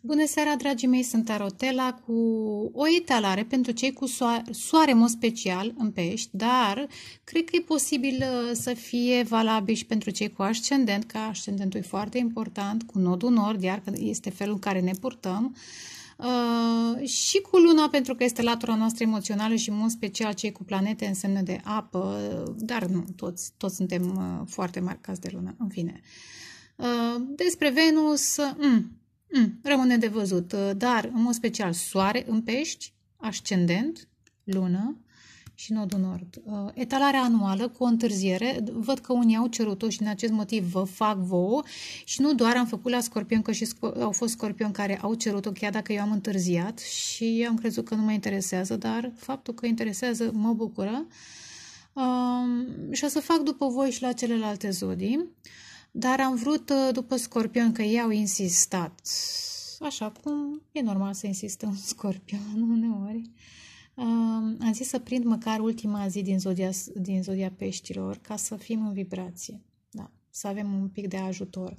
Bună seara, dragii mei, sunt Arotela cu o etalare pentru cei cu soare, în mod special în pești, dar cred că e posibil uh, să fie valabil și pentru cei cu ascendent, că ascendentul e foarte important, cu nodul nord, iar că este felul în care ne purtăm, Uh, și cu luna pentru că este latura noastră emoțională și în mod special cei cu planete în semne de apă, dar nu, toți, toți suntem uh, foarte marcați de lună, în fine. Uh, despre Venus, uh, Mm, rămâne de văzut, uh, dar în mod special soare în pești, ascendent, lună și nodul nord. Uh, etalarea anuală cu o întârziere, văd că unii au cerut-o și din acest motiv vă fac vouă și nu doar am făcut la scorpion, că și au fost scorpion care au cerut-o chiar dacă eu am întârziat și am crezut că nu mă interesează, dar faptul că interesează mă bucură. Um, și o să fac după voi și la celelalte zodii dar am vrut uh, după scorpion că ei au insistat. Așa cum e normal să insistă un scorpion uneori. Um, am zis să prind măcar ultima zi din zodia, din zodia peștilor ca să fim în vibrație, da, să avem un pic de ajutor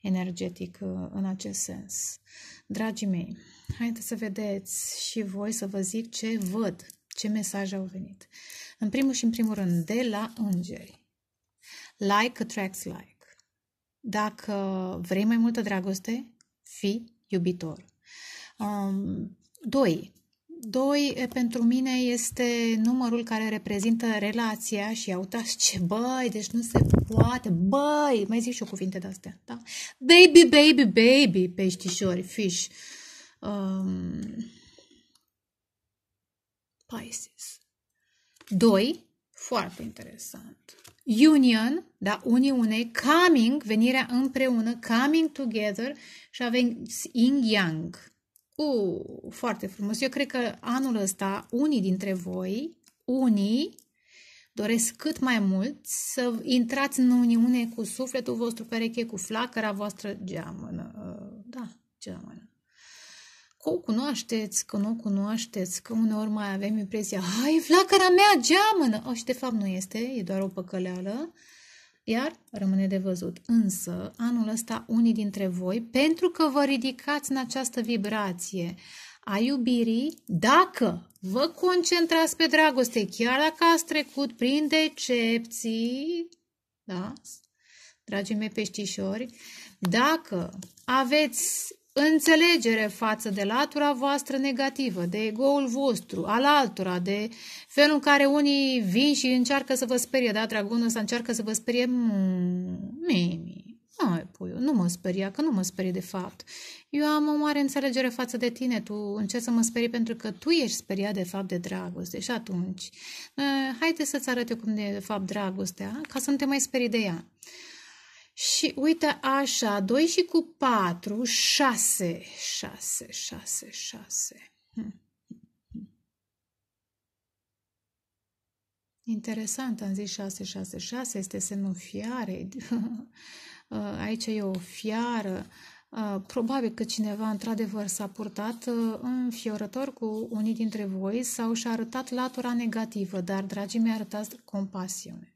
energetic uh, în acest sens. Dragii mei, haideți să vedeți și voi să vă zic ce văd, ce mesaje au venit. În primul și în primul rând, de la îngeri. Like attracts like. Dacă vrei mai multă dragoste, fii iubitor. Um, doi. Doi, pentru mine, este numărul care reprezintă relația și uitați ce, băi, deci nu se poate, băi, mai zic și eu cuvinte de-astea, da? Baby, baby, baby, peștișori, fish. Um, Pisces. Doi, foarte interesant union, da, uniune, coming, venirea împreună, coming together și avem yin-yang. U, uh, foarte frumos. Eu cred că anul ăsta unii dintre voi, unii, doresc cât mai mult să intrați în uniune cu sufletul vostru pereche, cu flacăra voastră geamănă. Uh, da, geamănă că o cunoașteți, că nu o cunoașteți, că uneori mai avem impresia, ai, flacăra mea geamănă! O, și de fapt nu este, e doar o păcăleală, iar rămâne de văzut. Însă, anul ăsta, unii dintre voi, pentru că vă ridicați în această vibrație a iubirii, dacă vă concentrați pe dragoste, chiar dacă ați trecut prin decepții, da, dragii mei peștișori, dacă aveți înțelegere față de latura voastră negativă, de egoul vostru, al altora, de felul în care unii vin și încearcă să vă sperie, da, dragonul să încearcă să vă sperie, mimi, ai, puiu, nu mă speria, că nu mă sperie de fapt. Eu am o mare înțelegere față de tine, tu încerci să mă sperii pentru că tu ești speriat de fapt de dragoste și atunci, eh, haide să-ți arăt eu cum e de fapt dragostea, ca să nu te mai sperii de ea. Și uite așa, 2 și cu 4, 6, 6, 6, 6. Interesant, am zis 6, 6, 6, este semnul fiarei. Uh, aici e o fiară. Uh, probabil că cineva, într-adevăr, s-a purtat uh, înfiorător cu unii dintre voi sau și-a arătat latura negativă, dar, dragii mei, arătați compasiune.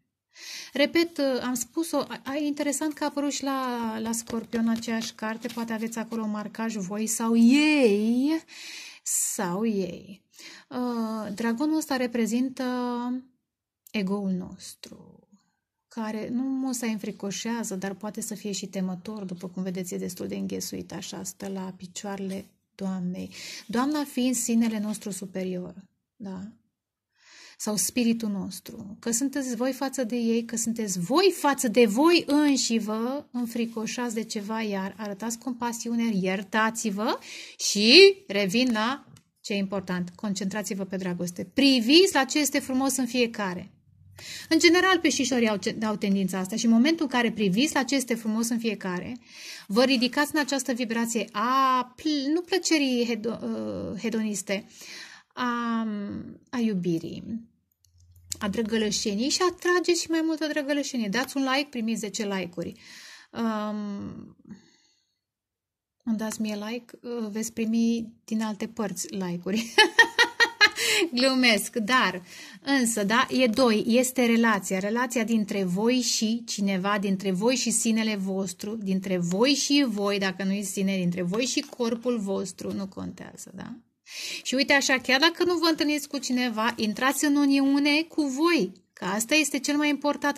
Repet, uh, am spus-o, e interesant că a apărut și la, la Scorpion aceeași carte, poate aveți acolo marcaj voi sau ei, sau ei. Uh, dragonul ăsta reprezintă egoul nostru, care nu mult să înfricoșează, dar poate să fie și temător, după cum vedeți, e destul de înghesuit, așa, stă la picioarele Doamnei. Doamna fiind sinele nostru superior, da? sau spiritul nostru, că sunteți voi față de ei, că sunteți voi față de voi înși vă înfricoșați de ceva, iar arătați compasiune, iertați-vă și revin la ce e important, concentrați-vă pe dragoste. Priviți la ce este frumos în fiecare. În general, peșișorii au, au tendința asta și în momentul în care priviți la ce este frumos în fiecare, vă ridicați în această vibrație a, pl- nu plăcerii hedo, uh, hedoniste, a, a iubirii, a drăgălășenii și atrageți și mai multă drăgălășenie. Dați un like, primiți 10 like-uri. Um, îmi dați mie like, uh, veți primi din alte părți like-uri. Glumesc, dar, însă, da, e doi, este relația, relația dintre voi și cineva, dintre voi și sinele vostru, dintre voi și voi, dacă nu e sine, dintre voi și corpul vostru, nu contează, da? Și uite așa, chiar dacă nu vă întâlniți cu cineva, intrați în uniune cu voi, că asta este cel mai important.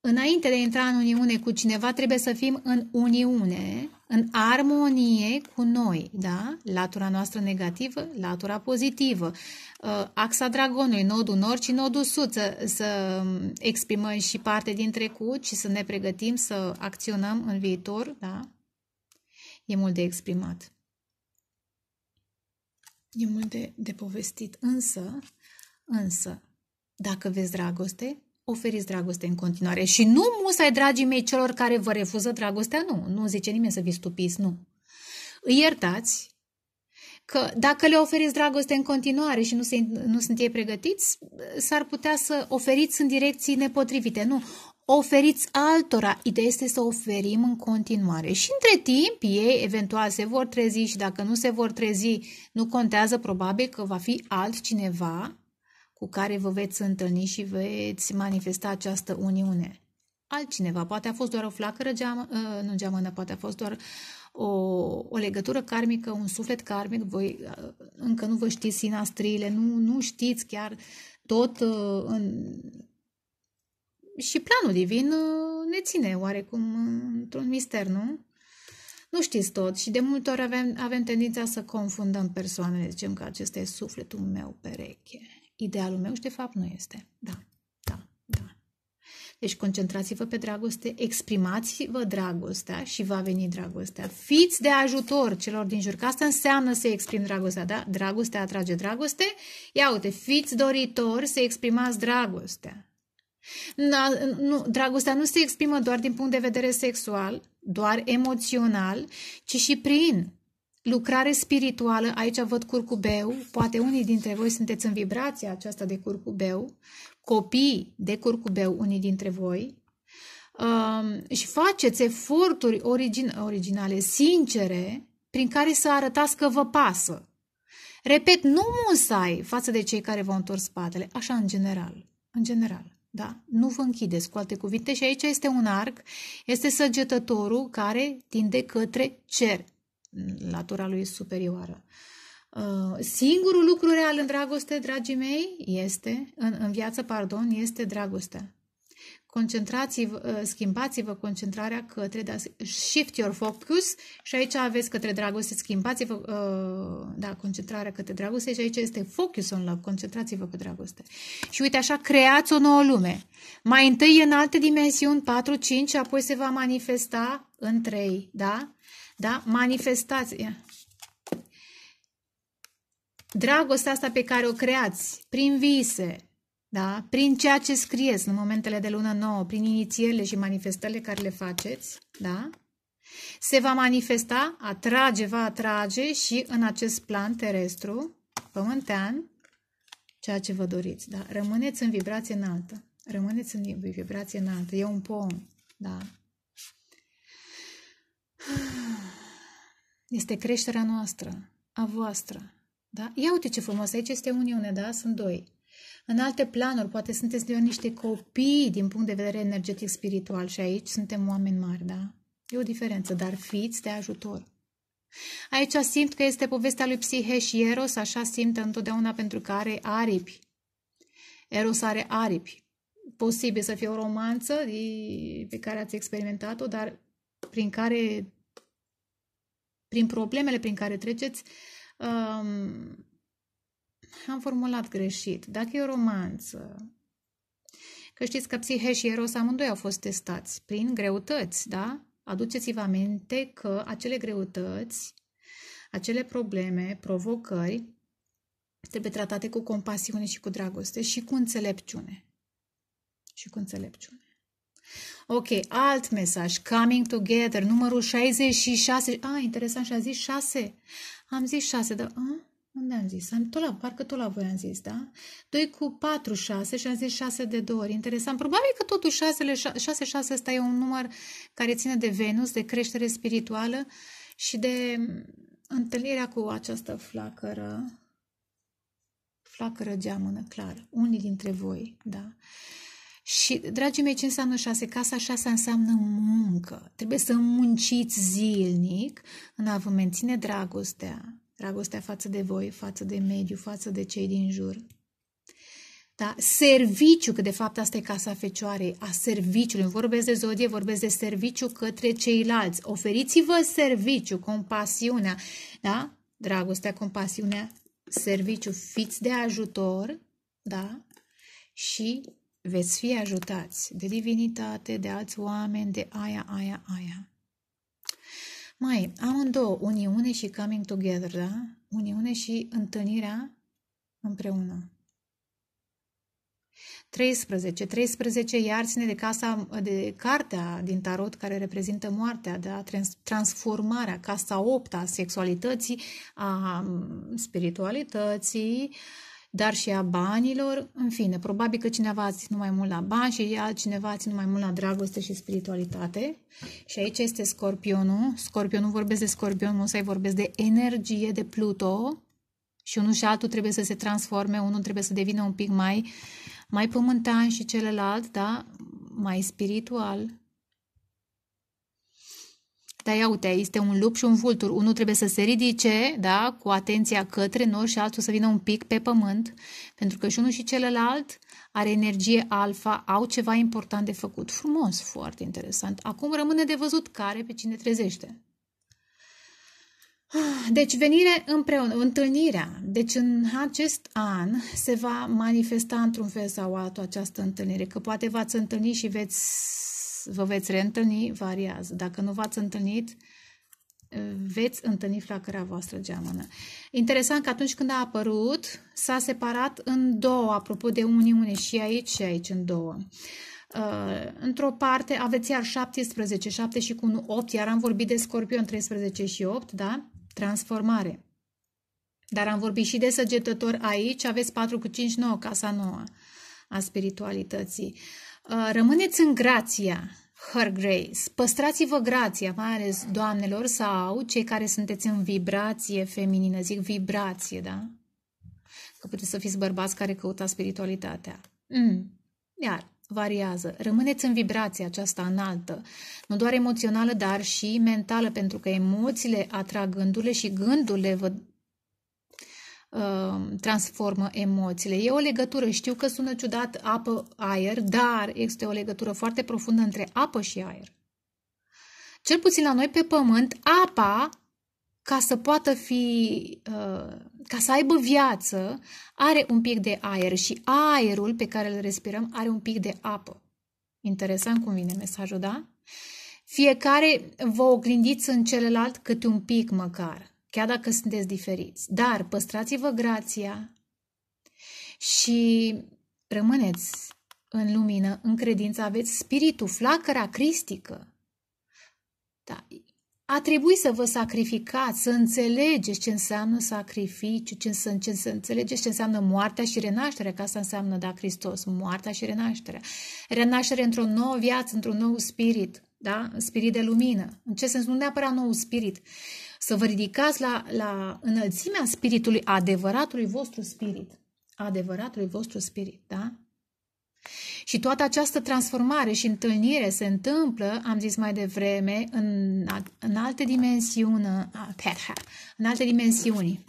Înainte, de a intra în uniune cu cineva, trebuie să fim în uniune, în armonie cu noi, da? Latura noastră negativă, latura pozitivă, uh, axa dragonului, nodul nord și nodul sud, să, să exprimăm și parte din trecut și să ne pregătim să acționăm în viitor, da? E mult de exprimat. E mult de, de povestit, însă, însă, dacă veți dragoste, oferiți dragoste în continuare. Și nu musai, dragii mei, celor care vă refuză dragostea, nu. Nu zice nimeni să vi stupiți, nu. Îi iertați că dacă le oferiți dragoste în continuare și nu, se, nu sunt ei pregătiți, s-ar putea să oferiți în direcții nepotrivite. Nu, oferiți altora. Ideea este să oferim în continuare. Și între timp, ei eventual se vor trezi și dacă nu se vor trezi, nu contează, probabil că va fi altcineva cu care vă veți întâlni și veți manifesta această uniune. Altcineva, poate a fost doar o flacără geamă, ă, nu geamănă, poate a fost doar o, o legătură karmică, un suflet karmic, voi ă, încă nu vă știți sinastriile, nu, nu știți chiar tot ă, în, și planul divin uh, ne ține oarecum uh, într-un mister, nu? Nu știți tot și de multe ori avem, avem tendința să confundăm persoanele, zicem că acesta e sufletul meu pereche. Idealul meu și de fapt nu este. Da, da, da. Deci concentrați-vă pe dragoste, exprimați-vă dragostea și va veni dragostea. Fiți de ajutor celor din jur, că asta înseamnă să exprim dragostea, da? Dragostea atrage dragoste. Ia uite, fiți doritori să exprimați dragostea. Da, nu, dragostea nu se exprimă doar din punct de vedere sexual, doar emoțional, ci și prin lucrare spirituală. Aici văd curcubeu, poate unii dintre voi sunteți în vibrația aceasta de curcubeu, copii de curcubeu, unii dintre voi, um, și faceți eforturi origin, originale, sincere, prin care să arătați că vă pasă. Repet, nu musai față de cei care v-au întors spatele, așa în general. În general. Da? Nu vă închideți, cu alte cuvinte. Și aici este un arc, este săgetătorul care tinde către cer. Latura lui superioară. Uh, singurul lucru real în dragoste, dragii mei, este, în, în viață, pardon, este dragostea. Concentrați-vă, uh, schimbați-vă concentrarea către, da, shift your focus și aici aveți către dragoste, schimbați-vă, uh, da, concentrarea către dragoste și aici este focus on love, concentrați-vă pe dragoste. Și uite așa, creați o nouă lume. Mai întâi în alte dimensiuni, 4, 5, apoi se va manifesta în 3, da? Da? Manifestați. Dragostea asta pe care o creați prin vise, da? prin ceea ce scrieți în momentele de lună nouă, prin inițierile și manifestările care le faceți, da? se va manifesta, atrage, va atrage și în acest plan terestru, pământean, ceea ce vă doriți. Da? Rămâneți în vibrație înaltă. Rămâneți în vibrație înaltă. E un pom. Da? Este creșterea noastră, a voastră. Da? Ia uite ce frumos, aici este uniune, da? Sunt doi. În alte planuri, poate sunteți de niște copii din punct de vedere energetic spiritual și aici suntem oameni mari, da? E o diferență, dar fiți de ajutor. Aici simt că este povestea lui Psihe și Eros, așa simt întotdeauna pentru că are aripi. Eros are aripi. Posibil să fie o romanță pe care ați experimentat-o, dar prin care, prin problemele prin care treceți, um, am formulat greșit, dacă e o romanță, că știți că psihe și eros amândoi au fost testați prin greutăți, da? Aduceți-vă aminte că acele greutăți, acele probleme, provocări, trebuie tratate cu compasiune și cu dragoste și cu înțelepciune. Și cu înțelepciune. Ok, alt mesaj, coming together, numărul 66. A, ah, interesant, și a zis 6. Am zis 6, dar... A? Unde am zis? Am, tot la, parcă tot la voi am zis, da? 2 cu 4, 6 și am zis 6 de două ori. Interesant. Probabil că totuși 6, 6, 6 ăsta e un număr care ține de Venus, de creștere spirituală și de mm, întâlnirea cu această flacără, flacără geamănă clar. unii dintre voi, da? Și, dragii mei, ce înseamnă șase? Casa șase înseamnă muncă. Trebuie să munciți zilnic în a vă menține dragostea, dragostea față de voi, față de mediu, față de cei din jur. Da? Serviciu, că de fapt asta e casa fecioarei, a serviciului. Vorbesc de zodie, vorbesc de serviciu către ceilalți. Oferiți-vă serviciu, compasiunea, da? Dragostea, compasiunea, serviciu. Fiți de ajutor, da? Și veți fi ajutați de divinitate, de alți oameni, de aia, aia, aia. Mai, amândouă, uniune și coming together, da? Uniune și întâlnirea împreună. 13. 13. Iar ține de, casa, de cartea din tarot care reprezintă moartea, da? transformarea, casa 8 a sexualității, a mm, spiritualității, uh, dar și a banilor. În fine, probabil că cineva a ținut mai mult la bani și cineva a ținut mai mult la dragoste și spiritualitate. Și aici este scorpionul. Scorpionul, vorbesc de scorpion, nu să-i vorbesc de energie de Pluto. Și unul și altul trebuie să se transforme, unul trebuie să devină un pic mai, mai pământan și celălalt, da? mai spiritual, da, ia uite, este un lup și un vultur. Unul trebuie să se ridice, da, cu atenția către noi și altul să vină un pic pe pământ, pentru că și unul și celălalt are energie alfa, au ceva important de făcut. Frumos, foarte interesant. Acum rămâne de văzut care pe cine trezește. Deci venire împreună, întâlnirea. Deci în acest an se va manifesta într-un fel sau altul această întâlnire, că poate v-ați întâlni și veți vă veți reîntâlni variază. Dacă nu v-ați întâlnit, veți întâlni flacărea voastră geamănă. Interesant că atunci când a apărut, s-a separat în două, apropo de uniune, și aici și aici în două. Uh, într-o parte aveți iar 17, 7 și cu 1, 8, iar am vorbit de scorpion 13 și 8, da? Transformare. Dar am vorbit și de săgetător aici, aveți 4 cu 5, 9, casa nouă a spiritualității. Uh, Uh, rămâneți în grația, Her Grace. Păstrați-vă grația, mai ales doamnelor sau cei care sunteți în vibrație feminină. Zic vibrație, da? Că puteți să fiți bărbați care căutați spiritualitatea. Mm. Iar, variază. Rămâneți în vibrația aceasta înaltă, nu doar emoțională, dar și mentală, pentru că emoțiile atrag gândurile și gândurile vă Uh, transformă emoțiile. E o legătură, știu că sună ciudat apă-aer, dar este o legătură foarte profundă între apă și aer. Cel puțin la noi pe pământ, apa, ca să poată fi, uh, ca să aibă viață, are un pic de aer și aerul pe care îl respirăm are un pic de apă. Interesant cum vine mesajul, da? Fiecare vă oglindiți în celălalt câte un pic măcar chiar dacă sunteți diferiți. Dar păstrați-vă grația și rămâneți în lumină, în credință, aveți spiritul, flacăra cristică. Da. A trebuit să vă sacrificați, să înțelegeți ce înseamnă sacrificiu, ce înseamnă, ce înseamnă, înțelegeți ce înseamnă moartea și renașterea, ca asta înseamnă, da, Hristos, moartea și renașterea. Renaștere într-o nouă viață, într-un nou spirit, da? Spirit de lumină. În ce sens? Nu neapărat nou spirit, să vă ridicați la, la înălțimea spiritului adevăratului vostru spirit. Adevăratului vostru spirit, da? Și toată această transformare și întâlnire se întâmplă, am zis mai devreme, în, în alte dimensiuni, în alte dimensiuni.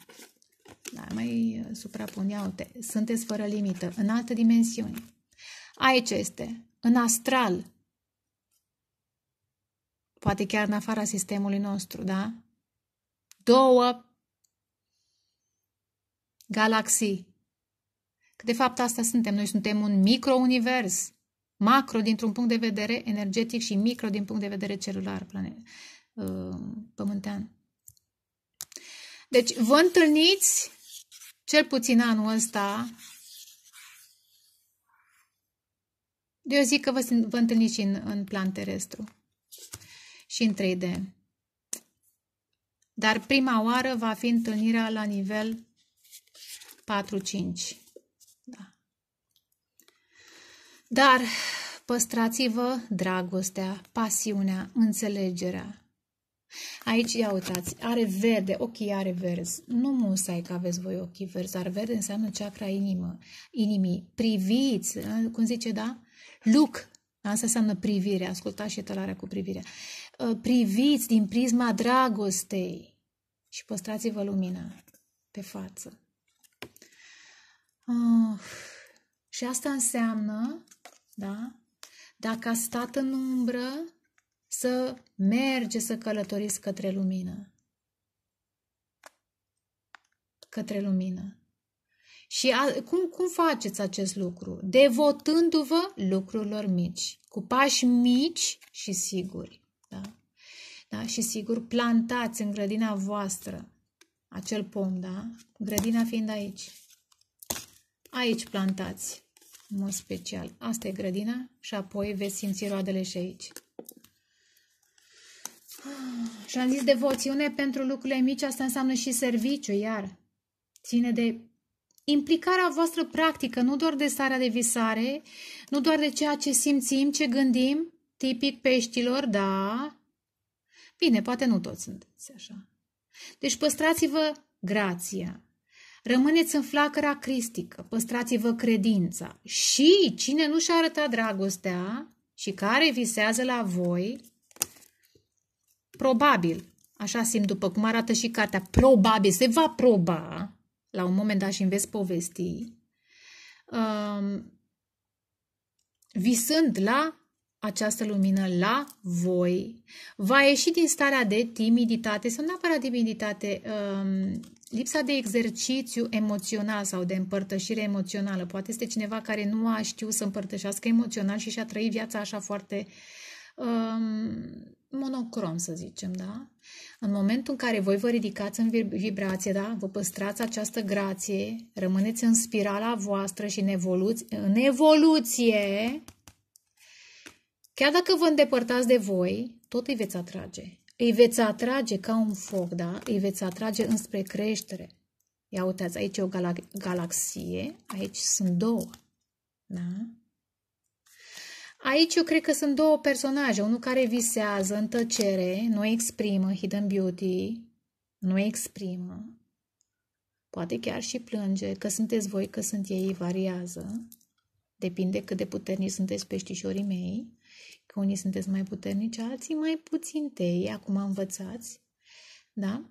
Da, mai uh, suprapuneau, te, sunteți fără limită, în alte dimensiuni. Aici este, în astral, poate chiar în afara sistemului nostru, da? două galaxii. Că de fapt asta suntem. Noi suntem un microunivers, macro dintr-un punct de vedere energetic și micro din punct de vedere celular planet, uh, pământean. Deci vă întâlniți cel puțin anul ăsta eu zic că vă, vă întâlniți și în, în plan terestru și în 3D. Dar prima oară va fi întâlnirea la nivel 4-5. Da. Dar păstrați-vă dragostea, pasiunea, înțelegerea. Aici, ia uitați, are verde, ochii are verzi. Nu musai că aveți voi ochii verzi, dar verde înseamnă ceacra inimă, inimii. Priviți, cum zice, da? Look, asta înseamnă privire, ascultați și tălarea cu privirea. Ă, priviți din prisma dragostei și păstrați-vă lumina pe față. Uh, și asta înseamnă, da, dacă a stat în umbră, să merge să călătoriți către lumină. Către lumină. Și a, cum, cum faceți acest lucru? Devotându-vă lucrurilor mici, cu pași mici și siguri da? și sigur plantați în grădina voastră acel pom, da? Grădina fiind aici. Aici plantați, în mod special. Asta e grădina și apoi veți simți roadele și aici. Și am zis devoțiune pentru lucrurile mici, asta înseamnă și serviciu, iar ține de implicarea voastră practică, nu doar de starea de visare, nu doar de ceea ce simțim, ce gândim, tipic peștilor, da, Bine, poate nu toți sunteți așa. Deci păstrați-vă grația, rămâneți în flacăra cristică, păstrați-vă credința și cine nu și-a arătat dragostea și care visează la voi, probabil, așa simt după cum arată și cartea, probabil, se va proba, la un moment dat și înveți veți povesti, um, visând la această lumină la voi. Va ieși din starea de timiditate sau neapărat timiditate, um, lipsa de exercițiu emoțional sau de împărtășire emoțională. Poate este cineva care nu a știut să împărtășească emoțional și și-a trăit viața așa foarte um, monocrom, să zicem, da? În momentul în care voi vă ridicați în vibrație, da? Vă păstrați această grație, rămâneți în spirala voastră și în, evoluție, în evoluție Chiar dacă vă îndepărtați de voi, tot îi veți atrage. Îi veți atrage ca un foc, da? Îi veți atrage înspre creștere. Ia uitați, aici e o galax galaxie, aici sunt două. Da? Aici eu cred că sunt două personaje, unul care visează în tăcere, nu exprimă Hidden Beauty, nu exprimă, poate chiar și plânge, că sunteți voi, că sunt ei, variază, depinde cât de puternici sunteți peștișorii mei că unii sunteți mai puternici, alții mai puțin tei, acum învățați, da?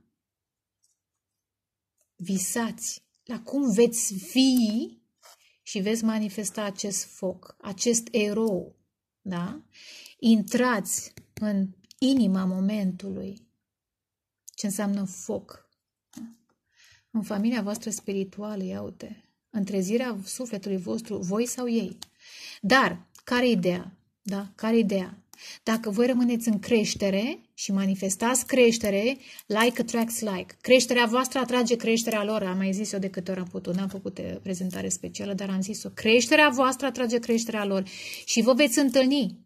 Visați la cum veți fi și veți manifesta acest foc, acest erou, da? Intrați în inima momentului, ce înseamnă foc. În familia voastră spirituală, uite, întrezirea sufletului vostru, voi sau ei. Dar, care idee? ideea? Da? Care ideea? Dacă voi rămâneți în creștere și manifestați creștere, like attracts like. Creșterea voastră atrage creșterea lor. Am mai zis eu de câte ori am putut. N-am făcut eh, prezentare specială, dar am zis-o. Creșterea voastră atrage creșterea lor. Și vă veți întâlni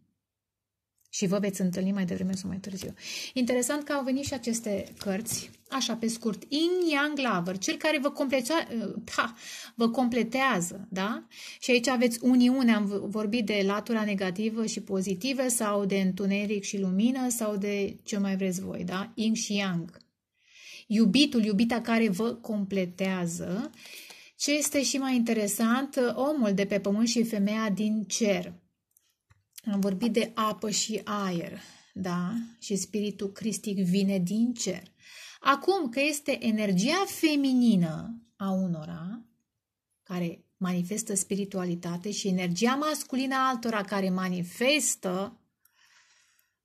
și vă veți întâlni mai devreme sau mai târziu. Interesant că au venit și aceste cărți, așa pe scurt, Yin Yang Lover, cel care vă, completea, eh, ha, vă completează, da? Și aici aveți uniune, am vorbit de latura negativă și pozitivă sau de întuneric și lumină sau de ce mai vreți voi, da? Yin și Yang. Iubitul, iubita care vă completează. Ce este și mai interesant, omul de pe pământ și femeia din cer. Am vorbit de apă și aer, da? Și spiritul cristic vine din cer. Acum că este energia feminină a unora care manifestă spiritualitate și energia masculină a altora care manifestă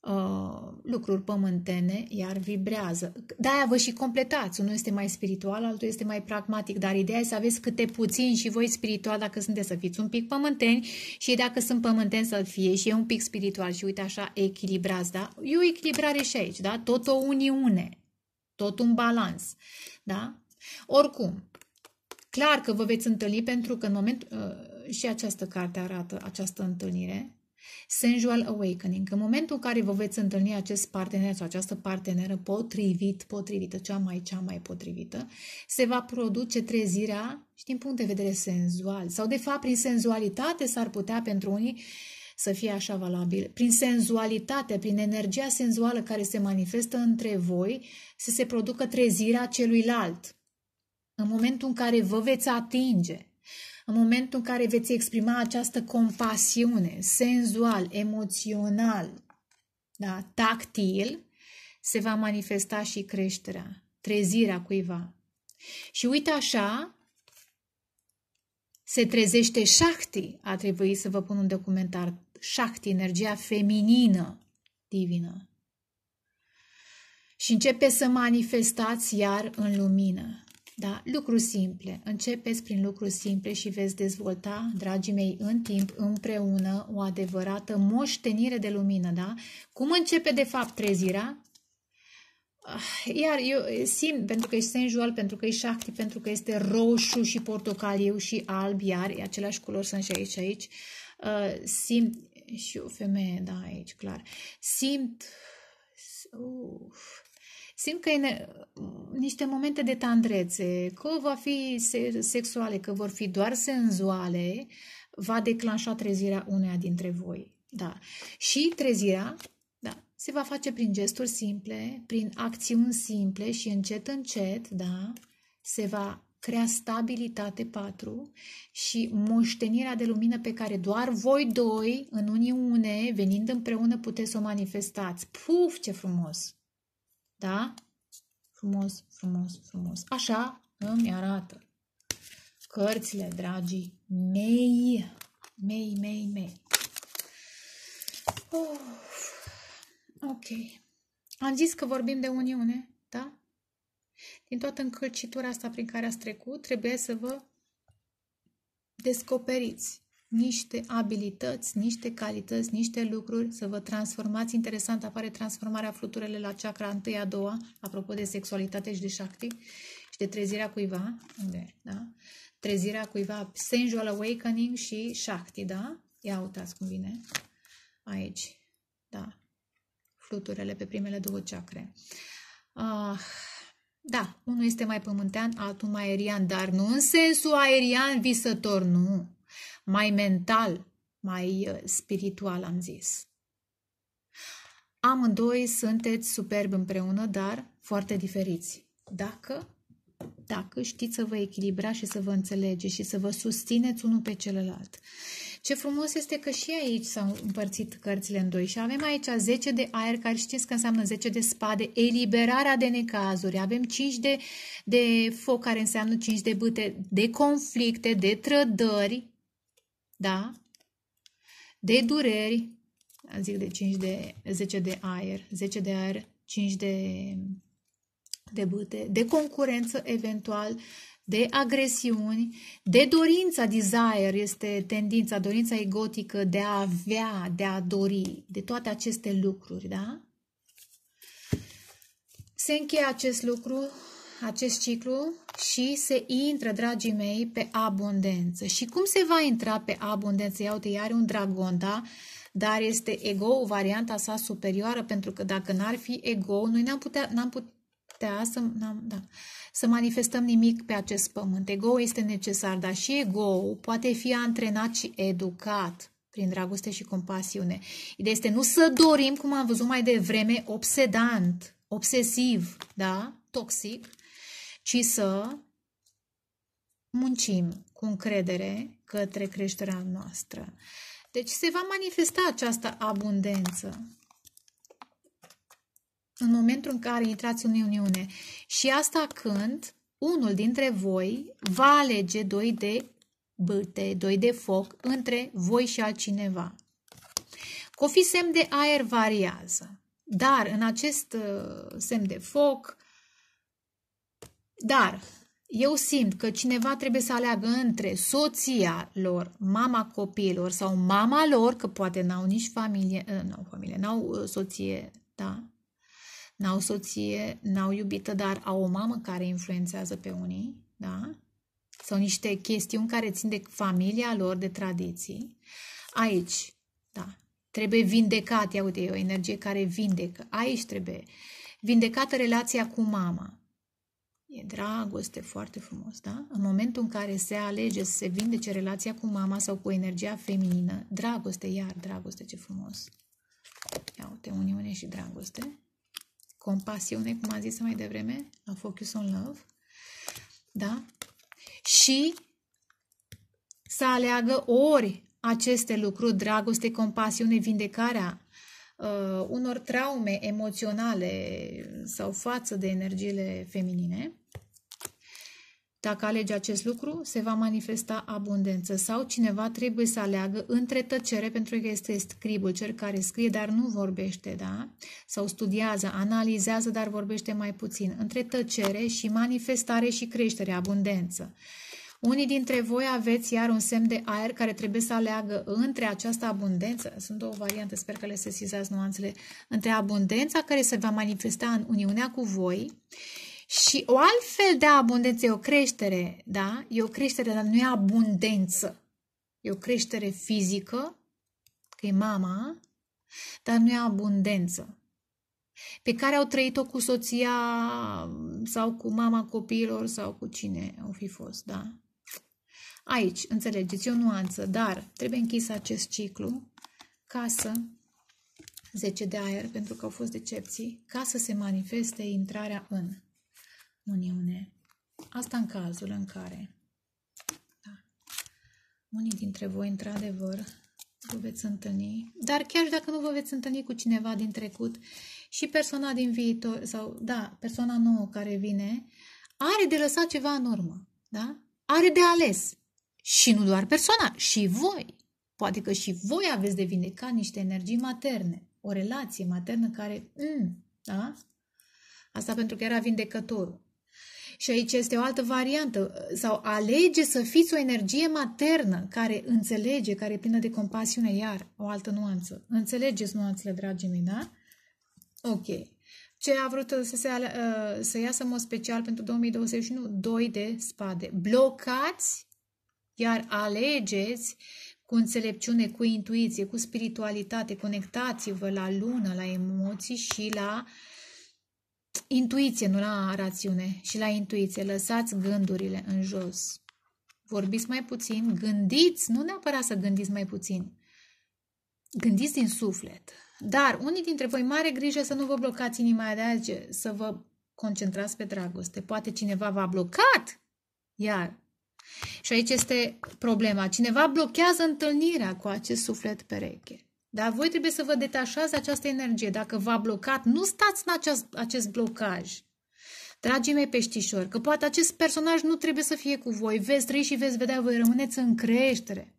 Uh, lucruri pământene, iar vibrează. De-aia vă și completați. Unul este mai spiritual, altul este mai pragmatic, dar ideea e să aveți câte puțin și voi spiritual dacă sunteți să fiți un pic pământeni și dacă sunt pământeni să fie și e un pic spiritual și uite așa echilibrați, da? E o echilibrare și aici, da? Tot o uniune, tot un balans, da? Oricum, clar că vă veți întâlni pentru că în moment uh, și această carte arată această întâlnire, Sensual Awakening. În momentul în care vă veți întâlni acest partener sau această parteneră potrivit, potrivită, cea mai, cea mai potrivită, se va produce trezirea și din punct de vedere senzual. Sau, de fapt, prin senzualitate s-ar putea pentru unii să fie așa valabil. Prin senzualitate, prin energia senzuală care se manifestă între voi, să se producă trezirea celuilalt. În momentul în care vă veți atinge, în momentul în care veți exprima această compasiune senzual, emoțional, da, tactil, se va manifesta și creșterea, trezirea cuiva. Și uite așa, se trezește Shakti, a trebuit să vă pun un documentar, Shakti, energia feminină divină. Și începe să manifestați iar în lumină. Da? Lucruri simple. Începeți prin lucruri simple și veți dezvolta, dragii mei, în timp, împreună, o adevărată moștenire de lumină. Da? Cum începe, de fapt, trezirea? Ah, iar eu simt, pentru că e senjual, pentru că e șacti, pentru că este roșu și portocaliu și alb, iar același culori sunt și aici, aici. Ah, simt, și o femeie, da, aici, clar. Simt, uf, simt că e niște momente de tandrețe, că va fi sexuale, că vor fi doar senzuale, va declanșa trezirea uneia dintre voi. Da. Și trezirea da, se va face prin gesturi simple, prin acțiuni simple și încet, încet, da, se va crea stabilitate 4 și moștenirea de lumină pe care doar voi doi, în uniune, venind împreună, puteți să o manifestați. Puf, ce frumos! Da? Frumos, frumos, frumos. Așa îmi arată cărțile, dragii mei. Mei, mei, mei. Uf. Ok. Am zis că vorbim de uniune, da? Din toată încălcitura asta prin care ați trecut, trebuie să vă descoperiți niște abilități, niște calități, niște lucruri, să vă transformați. Interesant, apare transformarea fluturele la chakra întâi, a doua, apropo de sexualitate și de șacti și de trezirea cuiva, unde, da? Trezirea cuiva, sensual awakening și șacti, da? Ia uitați cum vine aici, da? Fluturele pe primele două chakre. Ah, da, unul este mai pământean, altul mai aerian, dar nu în sensul aerian visător, nu mai mental, mai uh, spiritual, am zis. Amândoi sunteți superbi împreună, dar foarte diferiți. Dacă, dacă știți să vă echilibrați și să vă înțelegeți și să vă susțineți unul pe celălalt. Ce frumos este că și aici s-au împărțit cărțile în doi și avem aici 10 de aer, care știți că înseamnă 10 de spade, eliberarea de necazuri, avem 5 de, de foc, care înseamnă 5 de bâte, de conflicte, de trădări, da? De dureri, zic de 5 de 10 de aer, 10 de aer, 5 de de bâte, de concurență eventual, de agresiuni, de dorința, desire este tendința, dorința egotică de a avea, de a dori, de toate aceste lucruri, da? Se încheie acest lucru acest ciclu și se intră, dragii mei, pe abundență. Și cum se va intra pe abundență? Ia uite, iar un dragon, da? Dar este ego varianta sa superioară, pentru că dacă n-ar fi ego, noi n-am putea, n-am putea să, n-am, da, să manifestăm nimic pe acest pământ. ego este necesar, dar și ego poate fi antrenat și educat prin dragoste și compasiune. Ideea este nu să dorim, cum am văzut mai devreme, obsedant, obsesiv, da? toxic, ci să muncim cu încredere către creșterea noastră. Deci se va manifesta această abundență în momentul în care intrați în Uniune. Și asta când unul dintre voi va alege doi de bâte, doi de foc între voi și altcineva. Cofi semn de aer variază, dar în acest uh, semn de foc dar eu simt că cineva trebuie să aleagă între soția lor, mama copiilor sau mama lor, că poate n-au nici familie, ă, n-au familie, n-au ă, soție, da, n-au soție, n-au iubită, dar au o mamă care influențează pe unii, da, sau niște chestiuni care țin de familia lor, de tradiții. Aici, da, trebuie vindecat, ia uite, e o energie care vindecă. Aici trebuie vindecată relația cu mama, E dragoste foarte frumos, da? În momentul în care se alege să se vindece relația cu mama sau cu energia feminină, dragoste, iar dragoste, ce frumos. Ia uite, uniune și dragoste. Compasiune, cum am zis mai devreme, la Focus on Love. Da? Și să aleagă ori aceste lucruri, dragoste, compasiune, vindecarea uh, unor traume emoționale sau față de energiile feminine, dacă alege acest lucru, se va manifesta abundență sau cineva trebuie să aleagă între tăcere, pentru că este scribul, cel care scrie, dar nu vorbește, da? Sau studiază, analizează, dar vorbește mai puțin. Între tăcere și manifestare și creștere, abundență. Uh, unii dintre voi aveți iar un semn de aer care trebuie să aleagă între această abundență, sunt două variante, sper că le sesizați nuanțele, între abundența care se va manifesta în uniunea cu voi și o altfel de abundență, e o creștere, da? E o creștere, dar nu e abundență. E o creștere fizică, că e mama, dar nu e abundență. Pe care au trăit-o cu soția sau cu mama copiilor sau cu cine au fi fost, da? Aici, înțelegeți, e o nuanță, dar trebuie închis acest ciclu, să, 10 de aer, pentru că au fost decepții, ca să se manifeste intrarea în Uniune. Asta în cazul în care da, unii dintre voi, într-adevăr, vă veți întâlni, dar chiar și dacă nu vă veți întâlni cu cineva din trecut și persoana din viitor, sau, da, persoana nouă care vine, are de lăsat ceva în urmă, da? Are de ales. Și nu doar persoana, și voi. Poate că și voi aveți de vindecat niște energii materne, o relație maternă care, mm, da? Asta pentru că era vindecătorul. Și aici este o altă variantă. Sau alege să fiți o energie maternă care înțelege, care e plină de compasiune, iar o altă nuanță. Înțelegeți nuanțele, dragii mei, da? Ok. Ce a vrut să, se, ale, uh, să iasă în mod special pentru 2021? Doi de spade. Blocați iar alegeți cu înțelepciune, cu intuiție, cu spiritualitate, conectați-vă la lună, la emoții și la intuiție, nu la rațiune, și la intuiție. Lăsați gândurile în jos. Vorbiți mai puțin, gândiți, nu neapărat să gândiți mai puțin. Gândiți din suflet. Dar unii dintre voi mare grijă să nu vă blocați inima de azi, să vă concentrați pe dragoste. Poate cineva v-a blocat, iar și aici este problema. Cineva blochează întâlnirea cu acest suflet pereche. Dar voi trebuie să vă detașați de această energie. Dacă v-a blocat, nu stați în acest, acest blocaj. Dragii mei peștișori, că poate acest personaj nu trebuie să fie cu voi. Veți trăi și veți vedea, voi rămâneți în creștere.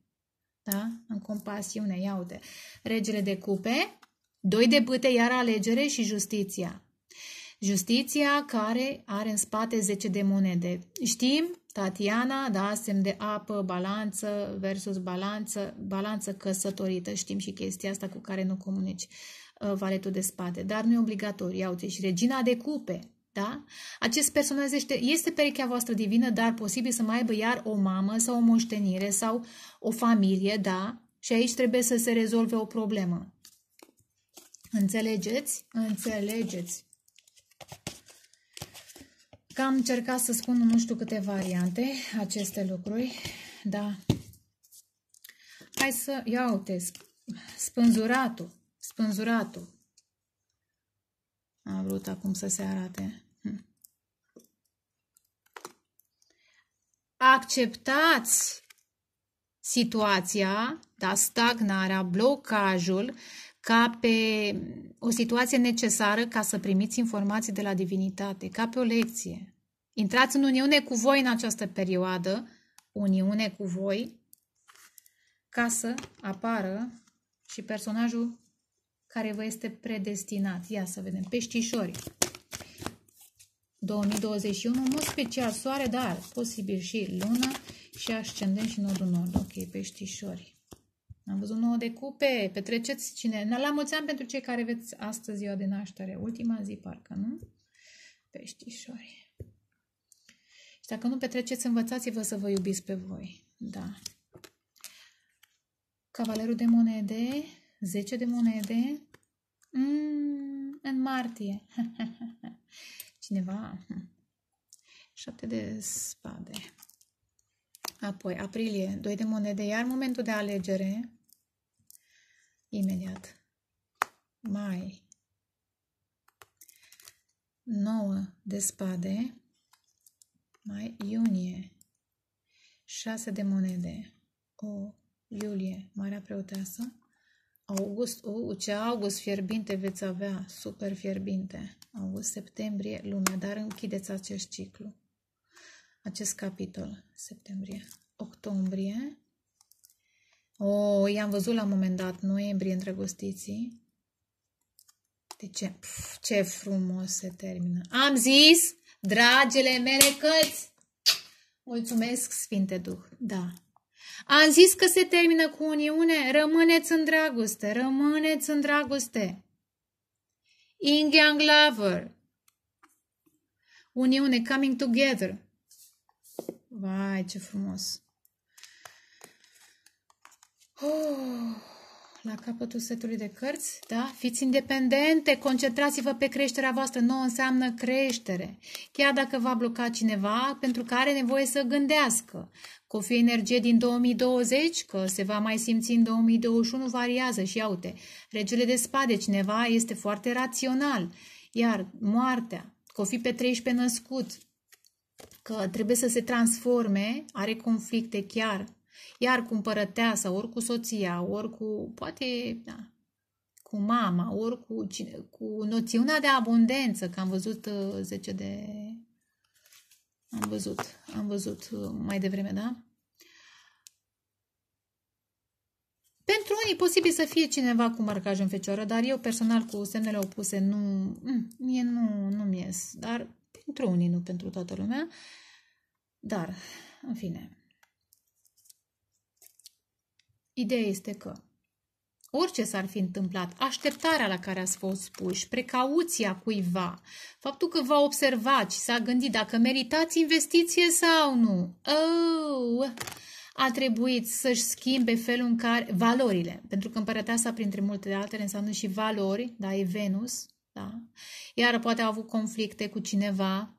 Da? În compasiune, iaude. Regele de cupe, doi de bâte, iar alegere și justiția. Justiția care are în spate 10 de monede. Știm, Tatiana, da, semn de apă, balanță versus balanță, balanță căsătorită. Știm și chestia asta cu care nu comunici uh, valetul de spate, dar nu e obligatoriu. Ia uite, și regina de cupe, da? Acest personaj este, este perechea voastră divină, dar posibil să mai aibă iar o mamă sau o moștenire sau o familie, da? Și aici trebuie să se rezolve o problemă. Înțelegeți? Înțelegeți. Cam am încercat să spun nu știu câte variante aceste lucruri, da. Hai să, iau te spânzuratul, spânzuratul. Am vrut acum să se arate. Hm. Acceptați situația, da, stagnarea, blocajul ca pe o situație necesară ca să primiți informații de la divinitate, ca pe o lecție. Intrați în uniune cu voi în această perioadă, uniune cu voi, ca să apară și personajul care vă este predestinat. Ia să vedem, peștișori. 2021, în mod special soare, dar posibil și lună și ascendent și nodul nord. Ok, peștișori. Am văzut nouă de cupe, petreceți cine... La mulți ani pentru cei care veți astăzi ziua de naștere, ultima zi parcă, nu? Peștișori. Și dacă nu petreceți, învățați-vă să vă iubiți pe voi. Da. Cavalerul de monede, 10 de monede, mm, în martie. Cineva? 7 de spade. Apoi, aprilie, 2 de monede, iar momentul de alegere imediat. Mai 9 de spade, mai iunie, 6 de monede, o iulie, marea preoteasă, august, u, ce august fierbinte veți avea, super fierbinte, august, septembrie, luna, dar închideți acest ciclu, acest capitol, septembrie, octombrie, o, oh, i-am văzut la un moment dat, noiembrie, îndrăgostiții. De ce? Pf, ce frumos se termină. Am zis, dragele mele căți! Mulțumesc, Sfinte Duh, da. Am zis că se termină cu uniune, rămâneți în dragoste, rămâneți în dragoste. In young lover. Uniune, coming together. Vai, ce frumos! Oh, la capătul setului de cărți, da? Fiți independente, concentrați-vă pe creșterea voastră. Nu înseamnă creștere. Chiar dacă va bloca cineva, pentru că are nevoie să gândească. Că o fi energie din 2020, că se va mai simți în 2021, variază și iaute. Regele de spade, cineva este foarte rațional. Iar moartea, că o fi pe 13 născut, că trebuie să se transforme, are conflicte chiar iar împărăteasa, ori cu soția, ori cu, poate, da, cu mama, ori cu, cine, cu noțiunea de abundență, că am văzut 10 uh, de... Am văzut, am văzut uh, mai devreme, da? Pentru unii posibil să fie cineva cu marcaj în fecioară, dar eu personal cu semnele opuse nu, mm, mie nu, nu mi ies, dar pentru unii, nu pentru toată lumea. Dar, în fine, Ideea este că orice s-ar fi întâmplat, așteptarea la care ați fost puși, precauția cuiva, faptul că v-a observat și s-a gândit dacă meritați investiție sau nu, oh, a trebuit să-și schimbe felul în care valorile, pentru că împărăteasa printre multe altele înseamnă și valori, da, e Venus, da? Iar poate a avut conflicte cu cineva,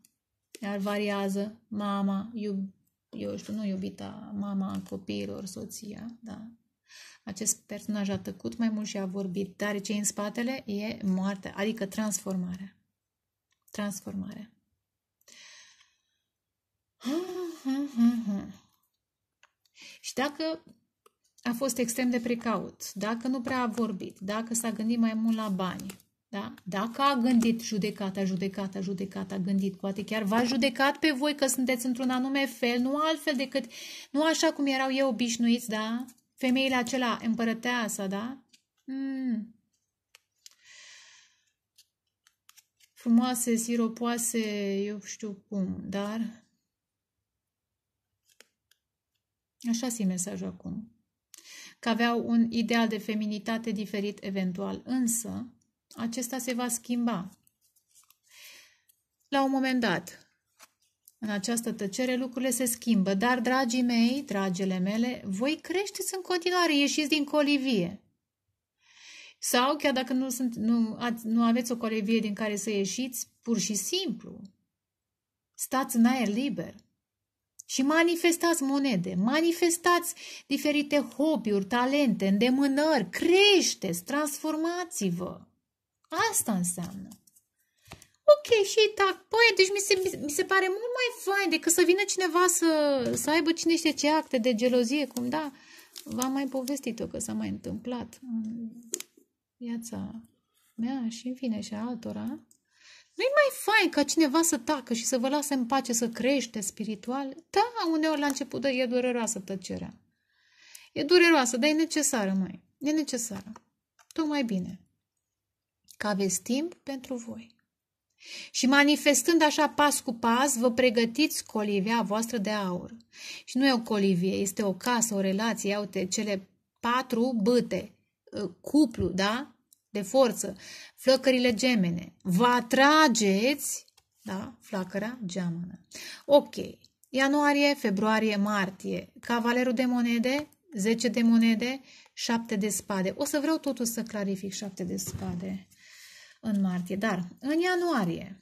iar variază mama, iub, eu știu, nu iubita, mama copiilor, soția, da? Acest personaj a tăcut mai mult și a vorbit, dar ce în spatele e moarte, adică transformare. Transformare. Și dacă a fost extrem de precaut, dacă nu prea a vorbit, dacă s-a gândit mai mult la bani, da? Dacă a gândit judecata, judecata, judecata, a gândit, poate chiar v-a judecat pe voi că sunteți într-un anume fel, nu altfel decât, nu așa cum erau eu obișnuiți, da? femeile acela împărăteasă, da? Mm. Frumoase, siropoase, eu știu cum, dar... Așa simt mesajul acum. Că aveau un ideal de feminitate diferit eventual, însă acesta se va schimba. La un moment dat, în această tăcere lucrurile se schimbă, dar, dragii mei, dragele mele, voi creșteți în continuare, ieșiți din colivie. Sau, chiar dacă nu, sunt, nu, ați, nu aveți o colivie din care să ieșiți, pur și simplu, stați în aer liber și manifestați monede, manifestați diferite hobby-uri, talente, îndemânări, creșteți, transformați-vă. Asta înseamnă ok, și tac, păi, deci mi se, mi se pare mult mai fain decât să vină cineva să, să aibă cine știe ce acte de gelozie, cum da, v-am mai povestit-o că s-a mai întâmplat în viața mea și în fine și a altora. Nu-i mai fain ca cineva să tacă și să vă lase în pace să crește spiritual? Da, uneori la început e dureroasă tăcerea. E dureroasă, dar e necesară, mai. E necesară. Tocmai bine. Că aveți timp pentru voi. Și manifestând așa pas cu pas, vă pregătiți colivia voastră de aur. Și nu e o colivie, este o casă, o relație, iau cele patru băte, ă, cuplu, da? De forță, flăcările gemene. Vă atrageți, da? Flacăra geamănă. Ok. Ianuarie, februarie, martie. Cavalerul de monede, 10 de monede, 7 de spade. O să vreau totul să clarific 7 de spade în martie, dar în ianuarie,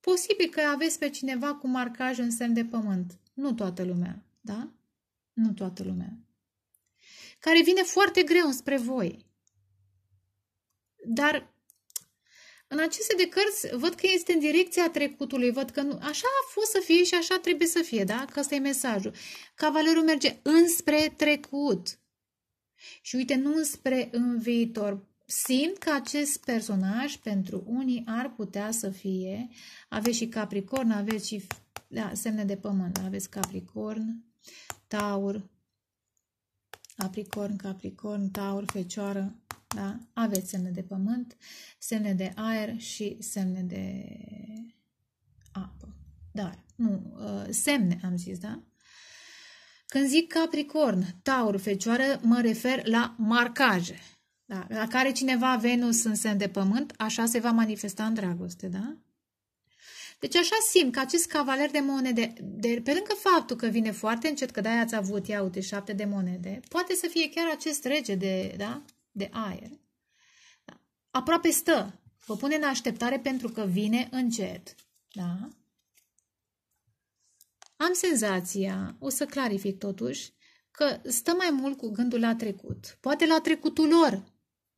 posibil că aveți pe cineva cu marcaj în semn de pământ. Nu toată lumea, da? Nu toată lumea. Care vine foarte greu spre voi. Dar în aceste de cărți văd că este în direcția trecutului, văd că nu, așa a fost să fie și așa trebuie să fie, da? Că ăsta e mesajul. Cavalerul merge înspre trecut. Și uite, nu înspre în viitor simt că acest personaj pentru unii ar putea să fie, aveți și Capricorn, aveți și da, semne de pământ, da, aveți Capricorn, Taur, Capricorn, Capricorn, Taur, Fecioară, da? aveți semne de pământ, semne de aer și semne de apă. Dar, nu, ă, semne am zis, da? Când zic Capricorn, Taur, Fecioară, mă refer la marcaje da? La care cineva Venus în semn de pământ, așa se va manifesta în dragoste, da? Deci așa simt că acest cavaler de monede, de, pe lângă faptul că vine foarte încet, că de-aia ați avut, ia uite, șapte de monede, poate să fie chiar acest rege de, da? de aer. Da? Aproape stă, vă pune în așteptare pentru că vine încet. Da? Am senzația, o să clarific totuși, că stă mai mult cu gândul la trecut. Poate la trecutul lor,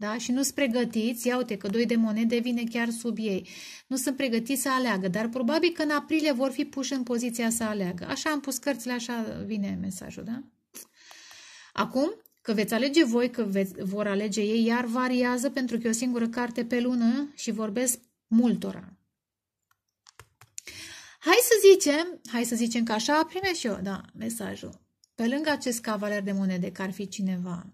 da? și nu sunt pregătiți, ia uite că doi de monede vine chiar sub ei, nu sunt pregătiți să aleagă, dar probabil că în aprilie vor fi puși în poziția să aleagă. Așa am pus cărțile, așa vine mesajul, da? Acum, că veți alege voi, că veți, vor alege ei, iar variază pentru că e o singură carte pe lună și vorbesc multora. Hai să zicem, hai să zicem că așa primesc și eu, da, mesajul. Pe lângă acest cavaler de monede, că ar fi cineva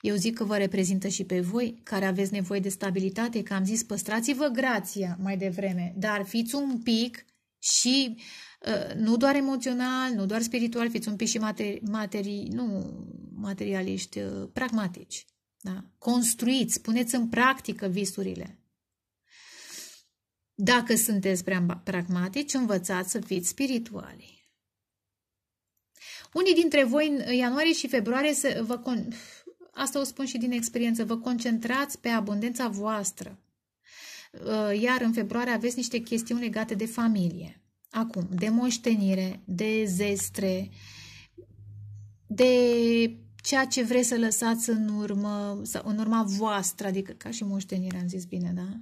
eu zic că vă reprezintă și pe voi, care aveți nevoie de stabilitate, că am zis păstrați-vă grația mai devreme, dar fiți un pic și ă, nu doar emoțional, nu doar spiritual, fiți un pic și materi, materi nu materialiști, ă, pragmatici. Da? Construiți, puneți în practică visurile. Dacă sunteți prea pragmatici, învățați să fiți spirituali. Unii dintre voi în ianuarie și februarie se, vă, con- asta o spun și din experiență, vă concentrați pe abundența voastră. Ă, iar în februarie aveți niște chestiuni legate de familie. Acum, de moștenire, de zestre, de ceea ce vreți să lăsați în urmă, sau în urma voastră, adică ca și moștenire, am zis bine, da?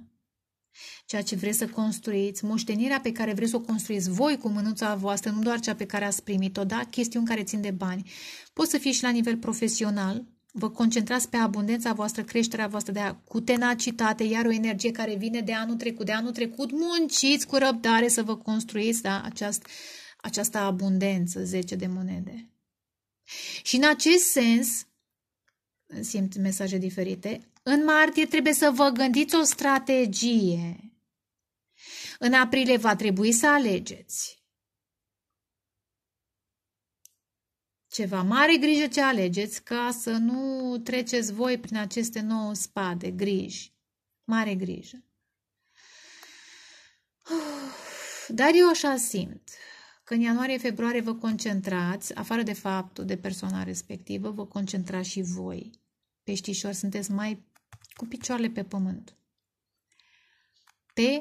Ceea ce vreți să construiți, moștenirea pe care vreți să o construiți voi cu mânuța voastră, nu doar cea pe care ați primit-o, da? Chestiuni care țin de bani. Poți să fii și la nivel profesional, vă concentrați pe abundența voastră, creșterea voastră de a, cu tenacitate, iar o energie care vine de anul trecut, de anul trecut, munciți cu răbdare să vă construiți da, aceast, această abundență, 10 de monede. Și în acest sens, simt mesaje diferite, în martie trebuie să vă gândiți o strategie. În aprilie va trebui să alegeți. ceva. Mare grijă ce alegeți ca să nu treceți voi prin aceste nouă spade, griji. Mare grijă. Dar eu așa simt că în ianuarie-februarie vă concentrați, afară de faptul de persoana respectivă, vă concentrați și voi. Peștișori, sunteți mai cu picioarele pe pământ. Pe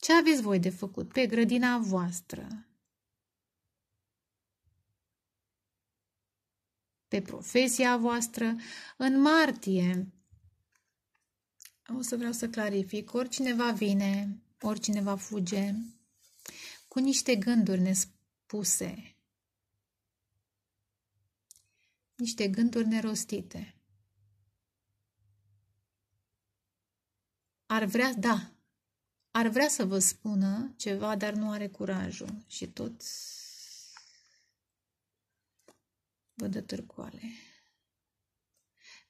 ce aveți voi de făcut, pe grădina voastră, pe profesia voastră. În martie, o să vreau să clarific, oricineva vine, oricineva fuge, cu niște gânduri nespuse, niște gânduri nerostite. Ar vrea, da, ar vrea să vă spună ceva, dar nu are curajul și tot văd de târcoale.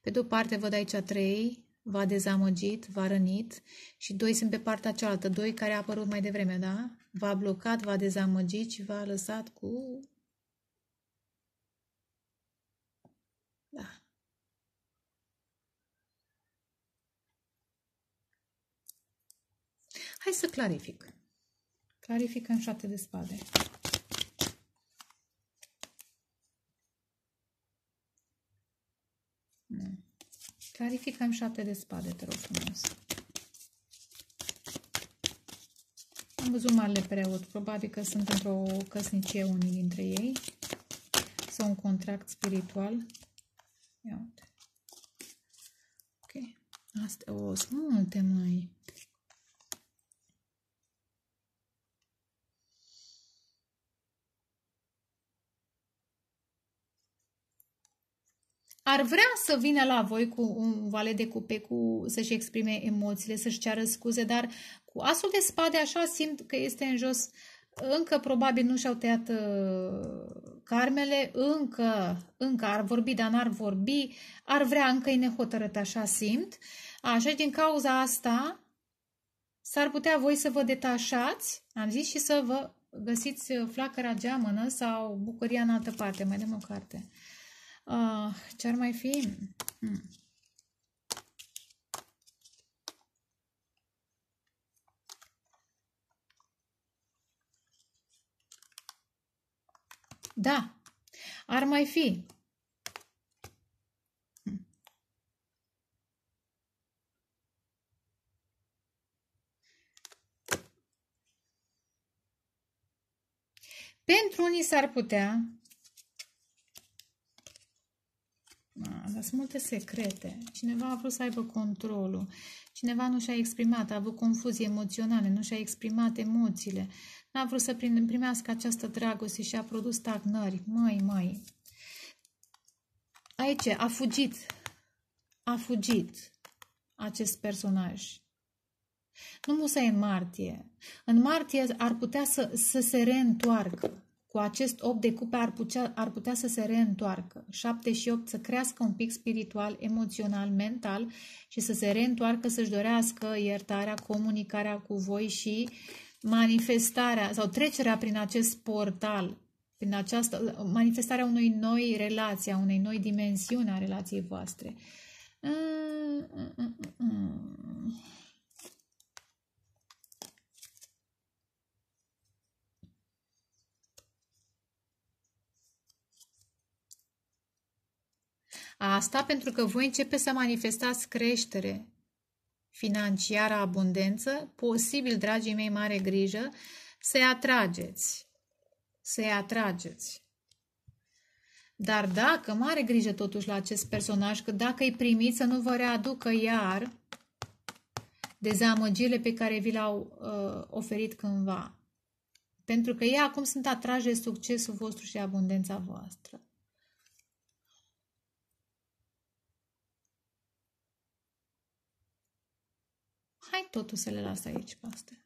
Pe de-o parte văd aici trei, v-a dezamăgit, v-a rănit și doi sunt pe partea cealaltă, doi care a apărut mai devreme, da? V-a blocat, v-a dezamăgit și v-a lăsat cu... Da. Hai să clarific. Clarificăm șapte de spade. Da. Clarificăm șapte de spade, te rog frumos. Am văzut marele preot, probabil că sunt într-o căsnicie unii dintre ei sau un contract spiritual. Ia uite. Ok. Asta o sunt multe, mai. ar vrea să vină la voi cu un valet de cupe, cu să-și exprime emoțiile, să-și ceară scuze, dar cu asul de spade așa simt că este în jos. Încă probabil nu și-au tăiat uh, carmele, încă, încă ar vorbi, dar n-ar vorbi, ar vrea, încă e nehotărât, așa simt. Așa din cauza asta s-ar putea voi să vă detașați, am zis, și să vă găsiți uh, flacăra geamănă sau bucuria în altă parte, mai dăm o carte. Uh, ah, ce ar mai fi? Hmm. Da, ar mai fi. Hmm. Pentru unii s-ar putea dar sunt multe secrete. Cineva a vrut să aibă controlul, cineva nu și-a exprimat, a avut confuzii emoționale, nu și-a exprimat emoțiile, n-a vrut să primească această dragoste și a produs stagnări. Măi, măi, aici a fugit, a fugit acest personaj. Nu musa în martie. În martie ar putea să, să se reîntoarcă. Cu acest 8 de cupe ar putea, ar putea să se reîntoarcă. 7 și 8 să crească un pic spiritual, emoțional, mental și să se reîntoarcă, să-și dorească iertarea, comunicarea cu voi și manifestarea sau trecerea prin acest portal, prin această, manifestarea unei noi relații, a unei noi dimensiuni a relației voastre. Mm, mm, mm, mm. Asta pentru că voi începe să manifestați creștere financiară, abundență, posibil, dragii mei, mare grijă, să-i atrageți. Să-i atrageți. Dar dacă, mare grijă totuși la acest personaj, că dacă îi primiți să nu vă readucă iar dezamăgirile pe care vi le-au uh, oferit cândva. Pentru că ei acum sunt atrași de succesul vostru și abundența voastră. Hai totul să le las aici pe astea.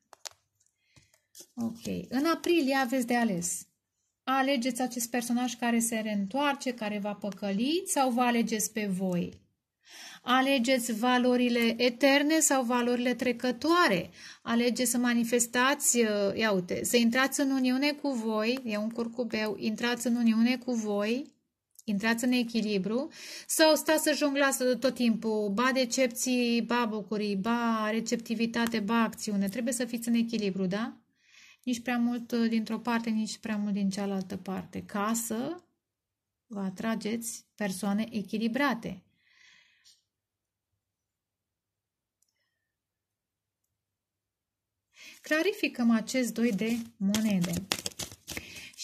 Ok. În aprilie aveți de ales. Alegeți acest personaj care se reîntoarce, care va păcăli sau vă alegeți pe voi. Alegeți valorile eterne sau valorile trecătoare. Alegeți să manifestați, uh, ia uite, să intrați în uniune cu voi, e un curcubeu, intrați în uniune cu voi, intrați în echilibru sau stați să jonglați tot timpul, ba decepții, ba bucurii, ba receptivitate, ba acțiune. Trebuie să fiți în echilibru, da? Nici prea mult uh, dintr-o parte, nici prea mult din cealaltă parte. Ca să vă atrageți persoane echilibrate. Clarificăm acest doi de monede.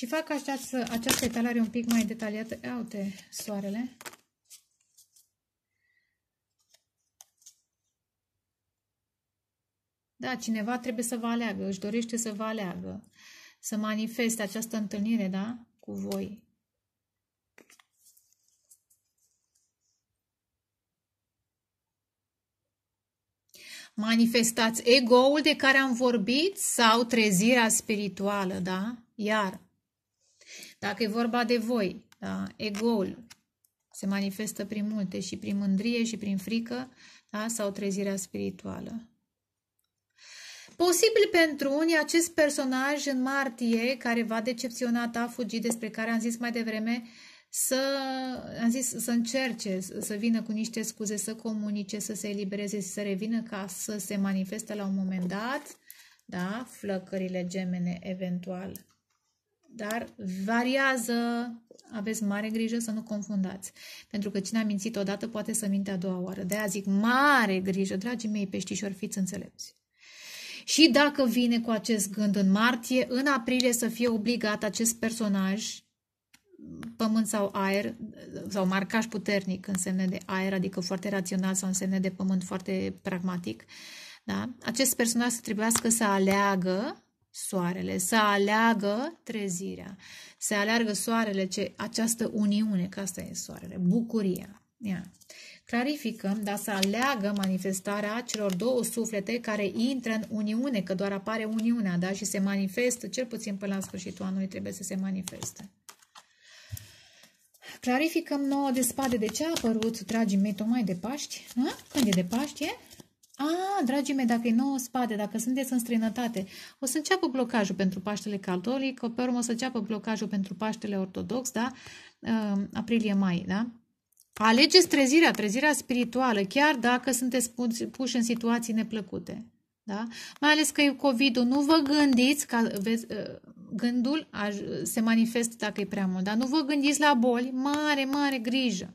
Și fac să această etalare un pic mai detaliată. Ia uite soarele. Da, cineva trebuie să vă aleagă, își dorește să vă aleagă, să manifeste această întâlnire, da, cu voi. Manifestați ego-ul de care am vorbit sau trezirea spirituală, da? Iar dacă e vorba de voi, da? egoul se manifestă prin multe și prin mândrie și prin frică da? sau trezirea spirituală. Posibil pentru unii acest personaj în martie care va decepționa ta fugi despre care am zis mai devreme să, am zis, să încerce să vină cu niște scuze, să comunice, să se elibereze, să revină ca să se manifeste la un moment dat, da, flăcările gemene eventual dar variază. Aveți mare grijă să nu confundați. Pentru că cine a mințit odată poate să minte a doua oară. De aia zic mare grijă, dragii mei peștișori, fiți înțelepți. Și dacă vine cu acest gând în martie, în aprilie să fie obligat acest personaj, pământ sau aer, sau marcaș puternic în semne de aer, adică foarte rațional sau în semne de pământ foarte pragmatic, da? acest personaj să trebuiască să aleagă soarele, să aleagă trezirea, să aleargă soarele, ce, această uniune, că asta e soarele, bucuria. Ia. Clarificăm, dar să aleagă manifestarea celor două suflete care intră în uniune, că doar apare uniunea, da? Și se manifestă, cel puțin până la sfârșitul anului trebuie să se manifeste. Clarificăm nouă de spade de ce a apărut, dragii mei, tocmai de Paști, da? Când e de Paști, e? A, ah, dragii mei, dacă e nouă spade, dacă sunteți în străinătate, o să înceapă blocajul pentru Paștele Catolic, pe urmă o să înceapă blocajul pentru Paștele Ortodox, da? Ehm, Aprilie-mai, da? Alegeți trezirea, trezirea spirituală, chiar dacă sunteți puși în situații neplăcute. Da? Mai ales că e covid -ul. nu vă gândiți, că vezi, ehm, gândul se manifestă dacă e prea mult, dar nu vă gândiți la boli, mare, mare grijă.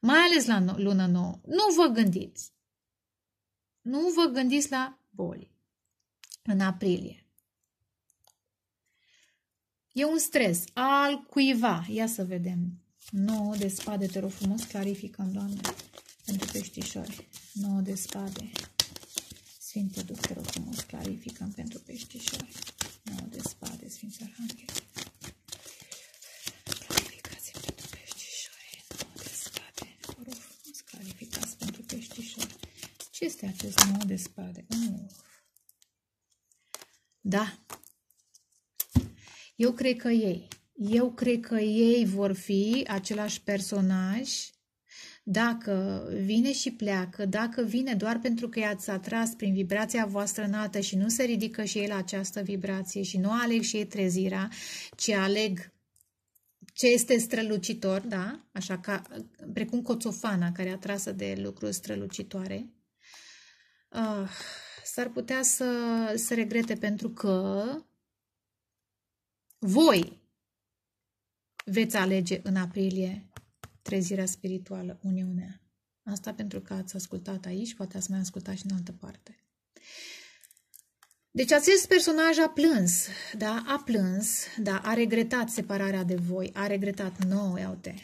Mai ales la lună nouă. Nu vă gândiți. Nu vă gândiți la boli. În aprilie. E un stres al cuiva. Ia să vedem. 9 de spade, te rog frumos, clarificăm, Doamne, pentru peștișori. 9 de spade. Sfinte Duh, te rog frumos, clarificăm pentru peștișori. 9 de spade, Sfinte Arhanghel. Ce este acest nou de spade? Uh. Da. Eu cred că ei. Eu cred că ei vor fi același personaj dacă vine și pleacă, dacă vine doar pentru că i-ați atras prin vibrația voastră înaltă și nu se ridică și ei la această vibrație și nu aleg și ei trezirea, ci aleg ce este strălucitor, da? Așa ca, precum coțofana care e atrasă de lucruri strălucitoare, uh, s-ar putea să, să regrete pentru că voi veți alege în aprilie trezirea spirituală, Uniunea. Asta pentru că ați ascultat aici, poate ați mai ascultat și în altă parte. Deci acest personaj a plâns, da? A plâns, da? A regretat separarea de voi, a regretat nouă, iau-te,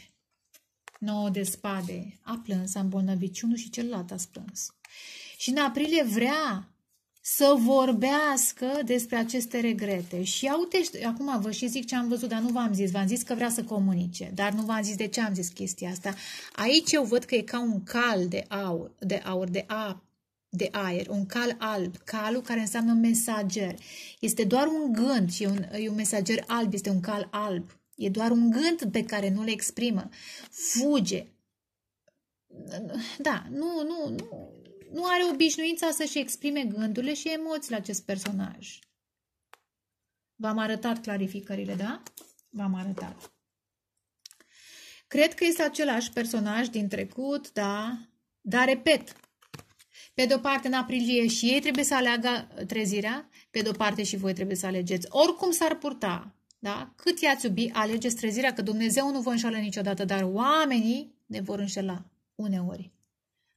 nouă de spade, a plâns, a îmbolnăvit și unul și celălalt a plâns. Și în aprilie vrea să vorbească despre aceste regrete. Și ia uite, acum vă și zic ce am văzut, dar nu v-am zis. V-am zis că vrea să comunice, dar nu v-am zis de ce am zis chestia asta. Aici eu văd că e ca un cal de aur, de aur, de a, de aer, un cal alb, calul care înseamnă mesager. Este doar un gând și e un, e un mesager alb, este un cal alb. E doar un gând pe care nu le exprimă. Fuge. Da, nu, nu, nu nu are obișnuința să-și exprime gândurile și emoțiile acest personaj. V-am arătat clarificările, da? V-am arătat. Cred că este același personaj din trecut, da? Dar, repet, pe de-o parte, în aprilie și ei trebuie să aleagă trezirea, pe de-o parte și voi trebuie să alegeți. Oricum s-ar purta, da? Cât i-ați iubi, alegeți trezirea, că Dumnezeu nu vă înșală niciodată, dar oamenii ne vor înșela uneori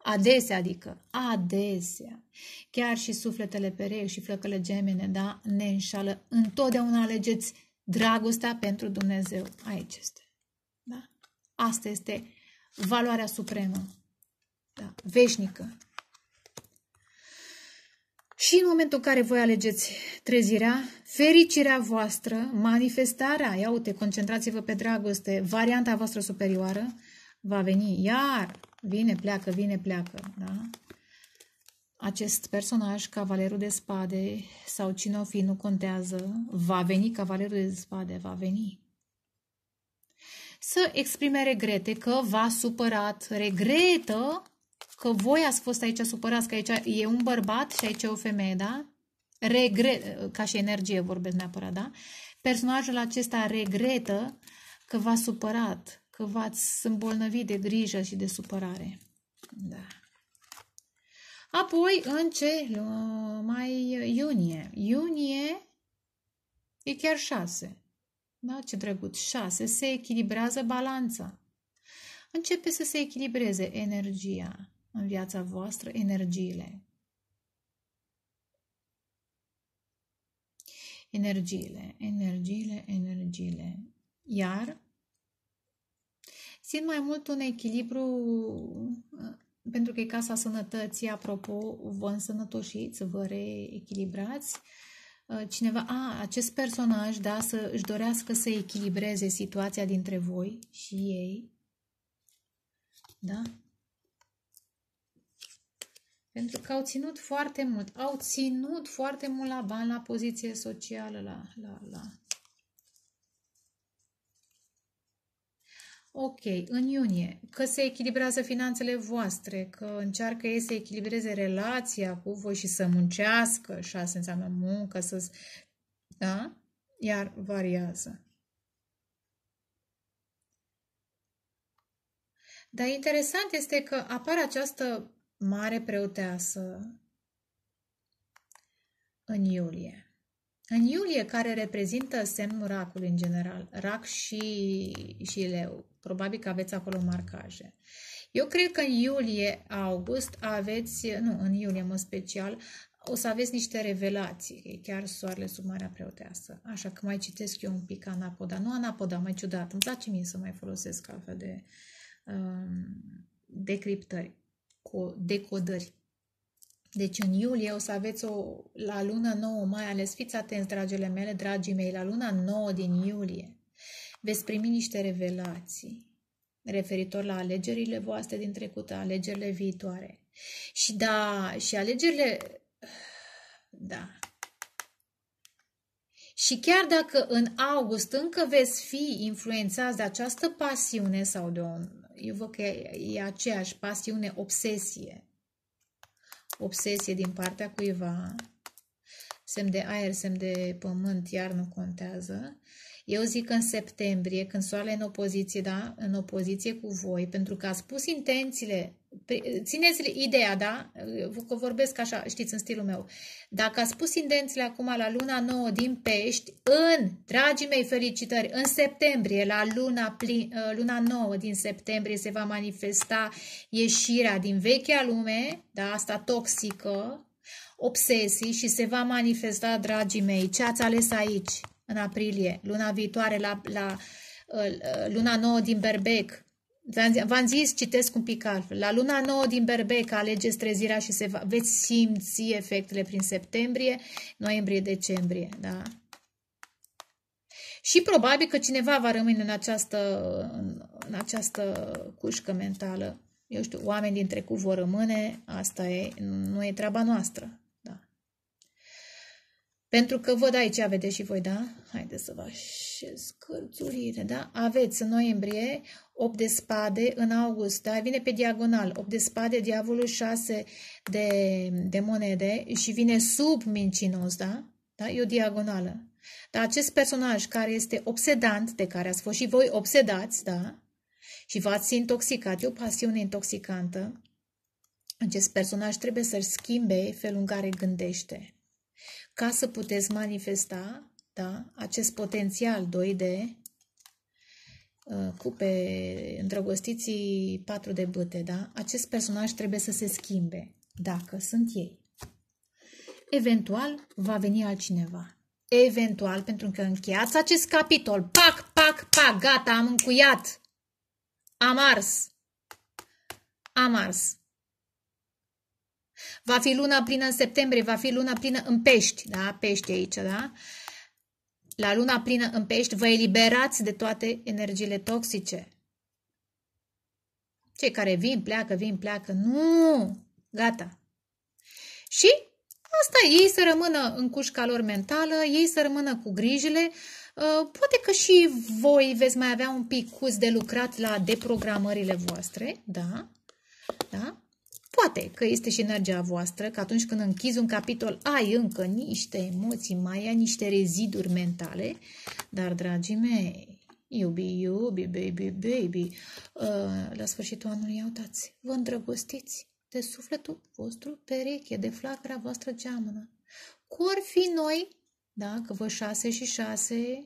adesea, adică adesea, chiar și sufletele perei și flăcăle gemene, da, ne înșală. Întotdeauna alegeți dragostea pentru Dumnezeu. Aici este. Da? Asta este valoarea supremă, da? veșnică. Și în momentul în care voi alegeți trezirea, fericirea voastră, manifestarea, ia uite, concentrați-vă pe dragoste, varianta voastră superioară, va veni iar Vine, pleacă, vine, pleacă. Da? Acest personaj, cavalerul de spade sau cine o fi, nu contează, va veni cavalerul de spade, va veni. Să exprime regrete că v-a supărat, regretă că voi ați fost aici supărați, că aici e un bărbat și aici e o femeie, da? Regret, ca și energie vorbesc neapărat, da? Personajul acesta regretă că v-a supărat, că v-ați îmbolnăvit de grijă și de supărare. Da. Apoi, în ce mai iunie? Iunie e chiar șase, Da? Ce drăguț! șase Se echilibrează balanța. Începe să se echilibreze energia în viața voastră, energiile. Energiile, energiile, energiile. Iar Simt mai mult un echilibru, uh, pentru că e casa sănătății, apropo, vă însănătoșiți, vă reechilibrați. Uh, cineva, a, acest personaj, da, să își dorească să echilibreze situația dintre voi și ei. Da? Pentru că au ținut foarte mult, au ținut foarte mult la bani, la poziție socială, la, la, la ok, în iunie, că se echilibrează finanțele voastre, că încearcă ei să echilibreze relația cu voi și să muncească, șase înseamnă muncă, să da? Iar variază. Dar interesant este că apare această mare preoteasă în iulie. În iulie, care reprezintă semnul racului în general, rac și, și leu, probabil că aveți acolo marcaje. Eu cred că în iulie-august aveți, nu, în iulie mă special, o să aveți niște revelații, E chiar soarele sub Marea Preoteasă. Așa că mai citesc eu un pic Anapoda. Nu Anapoda, mai ciudat. Îmi place mie să mai folosesc altfel de um, decriptări, cu decodări. Deci în iulie o să aveți o, la luna 9 mai ales, fiți atenți, dragile mele, dragii mei, la luna 9 din iulie veți primi niște revelații referitor la alegerile voastre din trecut, alegerile viitoare. Și da, și alegerile, da. Și chiar dacă în august încă veți fi influențați de această pasiune sau de o, eu văd că e, e aceeași pasiune, obsesie, obsesie din partea cuiva, semn de aer, semn de pământ, iar nu contează, eu zic în septembrie, când soarele în opoziție, da? În opoziție cu voi, pentru că ați pus intențiile, țineți ideea, da? Că vorbesc așa, știți, în stilul meu. Dacă ați pus intențiile acum la luna nouă din pești, în, dragii mei, felicitări, în septembrie, la luna, plin, ă, luna nouă din septembrie se va manifesta ieșirea din vechea lume, da? Asta toxică, obsesii și se va manifesta, dragii mei, ce ați ales aici în aprilie, luna viitoare la, la uh, uh, luna nouă din Berbec. V-am zis, citesc un pic altfel. La luna nouă din Berbec alegeți trezirea și se va, veți simți efectele prin septembrie, noiembrie, decembrie. Da? Și probabil că cineva va rămâne în această, în această cușcă mentală. Eu știu, oameni din trecut vor rămâne, asta e, nu e treaba noastră. Pentru că văd aici, vedeți și voi, da? Haideți să vă așez cărțurile, da? Aveți în noiembrie 8 de spade, în august, da? Vine pe diagonal, 8 de spade, diavolul 6 de, de monede și vine sub mincinos, da? Da? E o diagonală. Dar acest personaj care este obsedant, de care ați fost și voi obsedați, da? Și v-ați intoxicat, e o pasiune intoxicantă. Acest personaj trebuie să-și schimbe felul în care gândește ca să puteți manifesta da, acest potențial 2D uh, cupe îndrăgostiții patru de băte, da? Acest personaj trebuie să se schimbe, dacă sunt ei. Eventual va veni altcineva. Eventual, pentru că încheiați acest capitol. Pac, pac, pac, gata, am încuiat. Am ars. Am ars. Va fi luna plină în septembrie, va fi luna plină în pești, da? Pești aici, da? La luna plină în pești vă eliberați de toate energiile toxice. Cei care vin, pleacă, vin, pleacă. Nu! Gata. Și asta, ei să rămână în cușca lor mentală, ei să rămână cu grijile. Uh, poate că și voi veți mai avea un pic cus de lucrat la deprogramările voastre, da? Da? Poate că este și energia voastră, că atunci când închizi un capitol ai încă niște emoții, mai ai niște reziduri mentale, dar, dragii mei, iubi, iubi, baby, baby, uh, la sfârșitul anului, iautați, vă îndrăgostiți de sufletul vostru pereche, de flacăra voastră geamănă. ori fi noi, da, că vă șase și șase,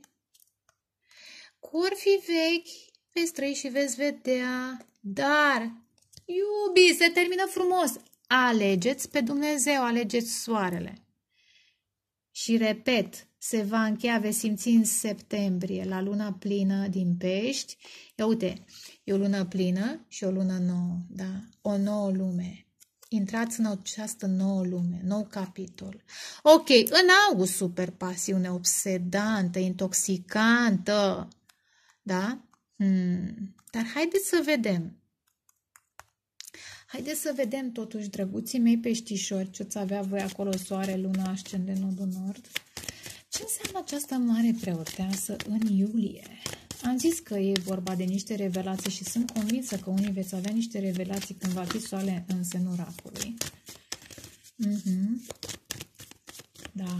ori fi vechi, veți trăi și veți vedea, dar Iubi, se termină frumos. Alegeți pe Dumnezeu, alegeți soarele. Și repet, se va încheia, veți simți în septembrie, la luna plină din pești. Ia uite, e o lună plină și o lună nouă, da? O nouă lume. Intrați în această nouă lume, nou capitol. Ok, în august, super pasiune obsedantă, intoxicantă, da? Hmm. Dar haideți să vedem Haideți să vedem totuși, drăguții mei peștișori, ce-ți avea voi acolo soare, luna, ascende, nodul nord. Ce înseamnă această mare preoteasă în iulie? Am zis că e vorba de niște revelații și sunt convinsă că unii veți avea niște revelații când va fi soare în semnul racului. Mm -hmm. Da.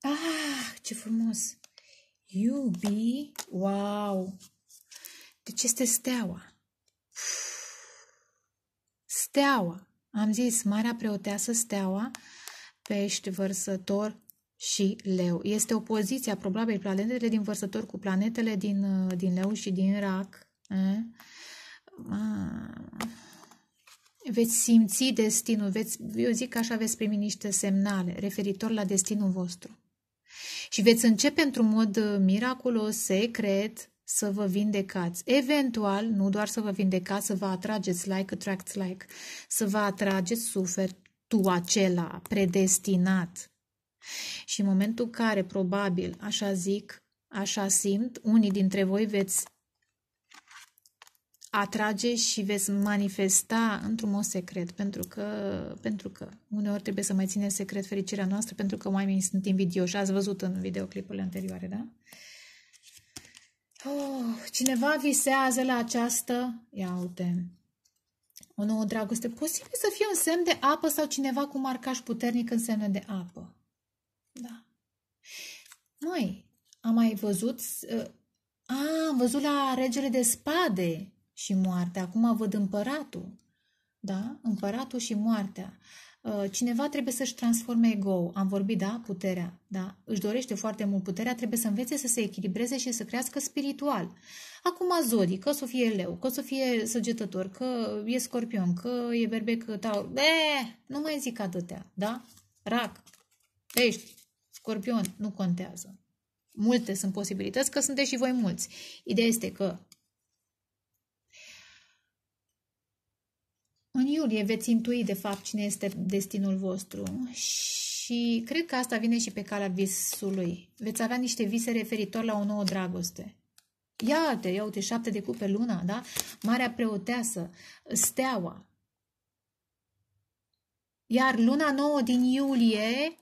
Ah, ce frumos! Iubi, wow! Deci este steaua. Uf. Steaua. Am zis, Marea Preoteasă Steaua, pești, vărsător și leu. Este o poziție, probabil, planetele din vărsător cu planetele din, uh, din leu și din rac. Veți simți destinul, veți, eu zic că așa veți primi niște semnale referitor la destinul vostru. Și veți începe într-un mod uh, miraculos, secret, să vă vindecați. Eventual, nu doar să vă vindecați, să vă atrageți like, attracts like, să vă atrageți suferi tu acela predestinat. Și în momentul care, probabil, așa zic, așa simt, unii dintre voi veți atrage și veți manifesta într-un mod secret, pentru că, pentru că uneori trebuie să mai ținem secret fericirea noastră, pentru că oamenii sunt invidioși. Ați văzut în videoclipurile anterioare, da? Oh, cineva visează la această... Ia uite. O nouă dragoste. Posibil să fie un semn de apă sau cineva cu marcaș puternic în semne de apă. Da. Noi am mai văzut... Ă, a, am văzut la regele de spade și moarte. Acum văd împăratul. Da? Împăratul și moartea. Uh, cineva trebuie să-și transforme ego Am vorbit, da, puterea, da? Își dorește foarte mult puterea, trebuie să învețe să se echilibreze și să crească spiritual. Acum Zodi, că o să fie leu, că o să fie săgetător, că e scorpion, că e berbec, taur. E, eh, nu mai zic atâtea, da? Rac, pești, scorpion, nu contează. Multe sunt posibilități, că sunteți și voi mulți. Ideea este că În iulie veți intui, de fapt, cine este destinul vostru și cred că asta vine și pe calea visului. Veți avea niște vise referitor la o nouă dragoste. Iată, ia uite, șapte de cupe luna, da? Marea preoteasă, steaua. Iar luna nouă din iulie,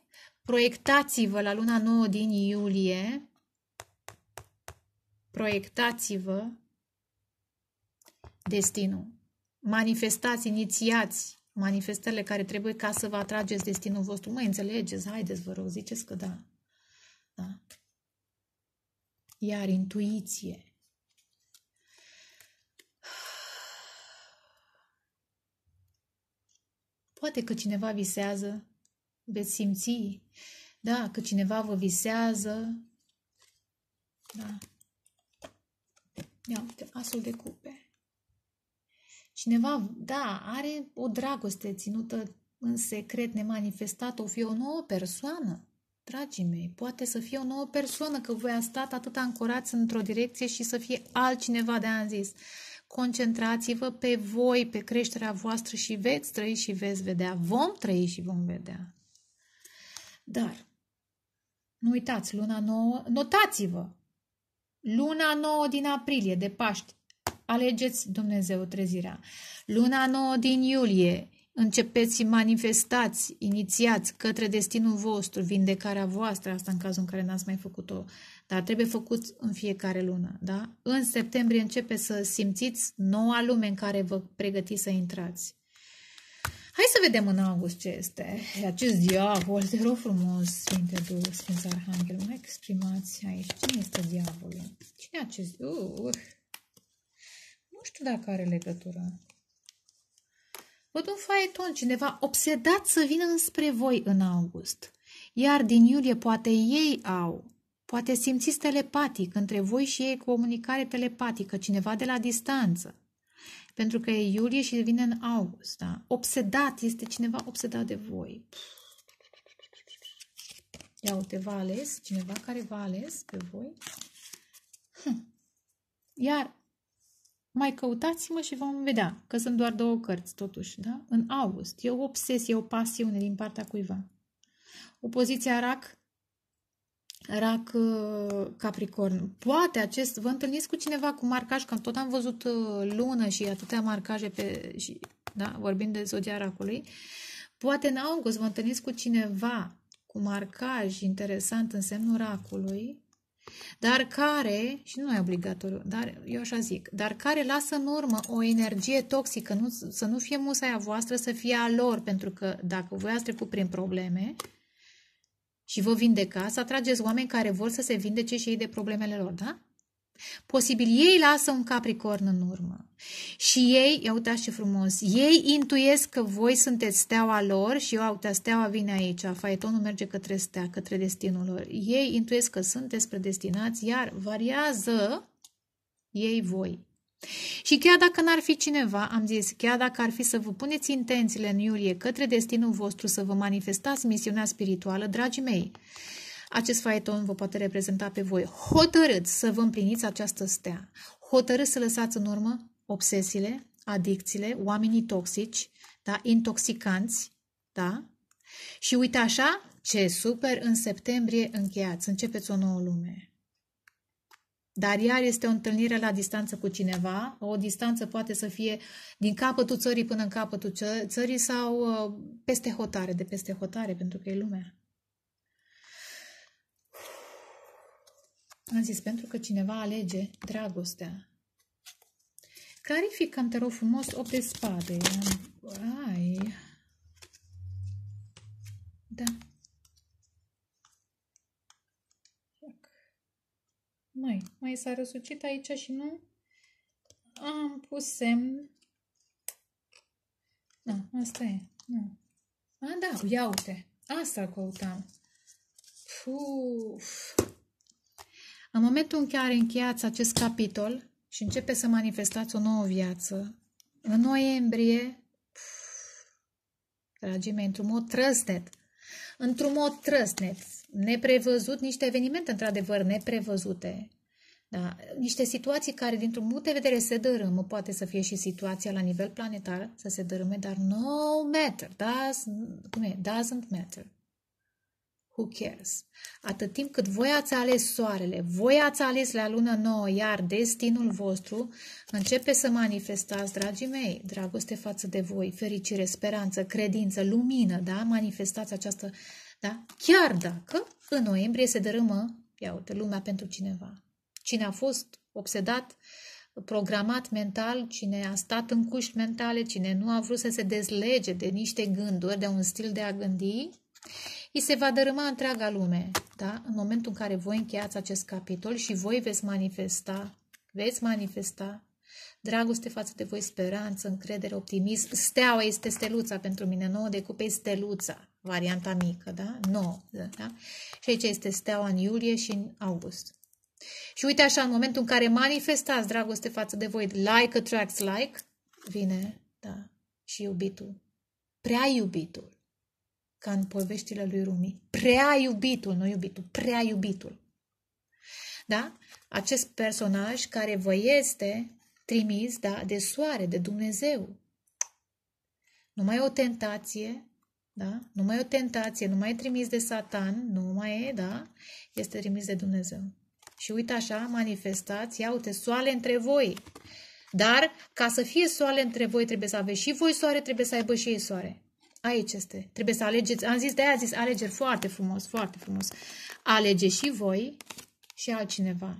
proiectați-vă la luna nouă din iulie, proiectați-vă destinul manifestați, inițiați manifestările care trebuie ca să vă atrageți destinul vostru. Mă înțelegeți, haideți, vă rog, ziceți că da. da. Iar intuiție. Poate că cineva visează, veți simți, da, că cineva vă visează, da. Ia uite, asul de cupe. Cineva, da, are o dragoste ținută în secret nemanifestată, o fi o nouă persoană. Dragii mei, poate să fie o nouă persoană, că voi a stat atât ancorați într-o direcție și să fie altcineva, de am zis. Concentrați-vă pe voi, pe creșterea voastră și veți trăi și veți vedea. Vom trăi și vom vedea. Dar, nu uitați, luna nouă, notați-vă! Luna nouă din aprilie, de Paști, Alegeți Dumnezeu trezirea. Luna nouă din iulie, Începeți și manifestați, inițiați către destinul vostru, vindecarea voastră, asta în cazul în care n-ați mai făcut-o, dar trebuie făcut în fiecare lună, da? În septembrie începe să simțiți noua lume în care vă pregătiți să intrați. Hai să vedem în august ce este. Acest diavol, te rog frumos, Sfinte Duh, Sfinte Arhanghel, mai exprimați aici. Cine este diavolul? Cine acest? Uh, uh știu dacă are legătură. Văd un faeton, cineva obsedat să vină înspre voi în august. Iar din iulie poate ei au, poate simțiți telepatic între voi și ei comunicare telepatică, cineva de la distanță. Pentru că e iulie și vine în august, da? Obsedat, este cineva obsedat de voi. Ia uite, v-a ales cineva care v-a ales pe voi. Hm. Iar mai căutați-mă și vom vedea, că sunt doar două cărți totuși, da? În august. E o obsesie, o pasiune din partea cuiva. Opoziția RAC, RAC uh, Capricorn. Poate acest, vă întâlniți cu cineva cu marcaj, că tot am văzut uh, lună și atâtea marcaje pe, și, da, vorbind de zodia racului. Poate în august vă întâlniți cu cineva cu marcaj interesant în semnul racului, dar care, și nu e obligatoriu, dar eu așa zic, dar care lasă în urmă o energie toxică, nu, să nu fie musaia voastră, să fie a lor, pentru că dacă voi ați trecut prin probleme și vă vindecați, atrageți oameni care vor să se vindece și ei de problemele lor, da? Posibil ei lasă un capricorn în urmă. Și ei, ia uitați ce frumos, ei intuiesc că voi sunteți steaua lor și eu, uita, steaua vine aici, faetonul merge către stea, către destinul lor. Ei intuiesc că sunteți predestinați, iar variază ei voi. Și chiar dacă n-ar fi cineva, am zis, chiar dacă ar fi să vă puneți intențiile în iulie către destinul vostru, să vă manifestați misiunea spirituală, dragii mei, acest faeton vă poate reprezenta pe voi hotărâți să vă împliniți această stea, hotărâți să lăsați în urmă obsesiile, adicțiile, oamenii toxici, da? intoxicanți, da? Și uite așa, ce super, în septembrie încheiați, începeți o nouă lume. Dar iar este o întâlnire la distanță cu cineva, o distanță poate să fie din capătul țării până în capătul țării sau uh, peste hotare, de peste hotare, pentru că e lumea. Am zis, pentru că cineva alege dragostea. Clarificăm, te rog frumos, 8 de spade. Ai. Da. Mai, mai s-a răsucit aici și nu am pus semn. Nu, da, asta e. Nu. A, da, ia uite. Asta căutam. Puf. În momentul în care încheiați acest capitol și începe să manifestați o nouă viață, în noiembrie, dragii mei, într-un mod trăsnet, într-un mod trăsnet, neprevăzut, niște evenimente într-adevăr neprevăzute, da? niște situații care dintr-un punct de vedere se dărâmă, poate să fie și situația la nivel planetar să se dărâme, dar no matter, does, cum e, doesn't matter. Who cares? Atât timp cât voi ați ales soarele, voi ați ales la lună nouă, iar destinul vostru începe să manifestați, dragii mei, dragoste față de voi, fericire, speranță, credință, lumină, da? Manifestați această, da? Chiar dacă în noiembrie se dărâmă, ia uite, lumea pentru cineva. Cine a fost obsedat, programat mental, cine a stat în cuști mentale, cine nu a vrut să se dezlege de niște gânduri, de un stil de a gândi, îi se va dărâma întreaga lume. Da? În momentul în care voi încheiați acest capitol și voi veți manifesta, veți manifesta dragoste față de voi, speranță, încredere, optimism. Steaua este steluța pentru mine, nouă de cupe este steluța, varianta mică, da? Nouă, da? Și aici este steaua în iulie și în august. Și uite așa, în momentul în care manifestați dragoste față de voi, like attracts like, vine, da, și iubitul. Prea iubitul ca în poveștile lui Rumi. Prea iubitul, nu iubitul, prea iubitul. Da? Acest personaj care vă este trimis da, de soare, de Dumnezeu. e o tentație, da? nu mai e o tentație, nu mai e trimis de Satan, nu mai e, da? Este trimis de Dumnezeu. Și uite așa, manifestați, ia uite, soale între voi. Dar ca să fie soare între voi, trebuie să aveți și voi soare, trebuie să aibă și ei soare. Aici este. Trebuie să alegeți. Am zis, de-aia zis alegeri foarte frumos, foarte frumos. Alege și voi și altcineva.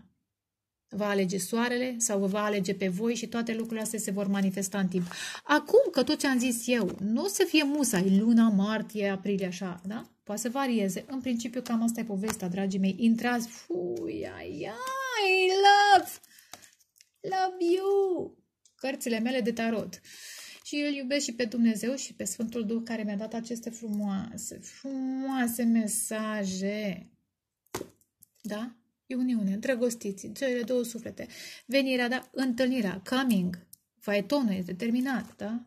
Va alege soarele sau vă va alege pe voi și toate lucrurile astea se vor manifesta în timp. Acum că tot ce am zis eu, nu o să fie musa, e luna, martie, aprilie, așa, da? Poate să varieze. În principiu, cam asta e povestea, dragii mei. Intrați, fui, ai, ai, love, love you! Cărțile mele de tarot și îl iubesc și pe Dumnezeu și pe Sfântul Duh care mi-a dat aceste frumoase, frumoase mesaje. Da? E uniune, îndrăgostiți, cele două suflete, venirea, da, întâlnirea, coming, faetonul este determinat, da?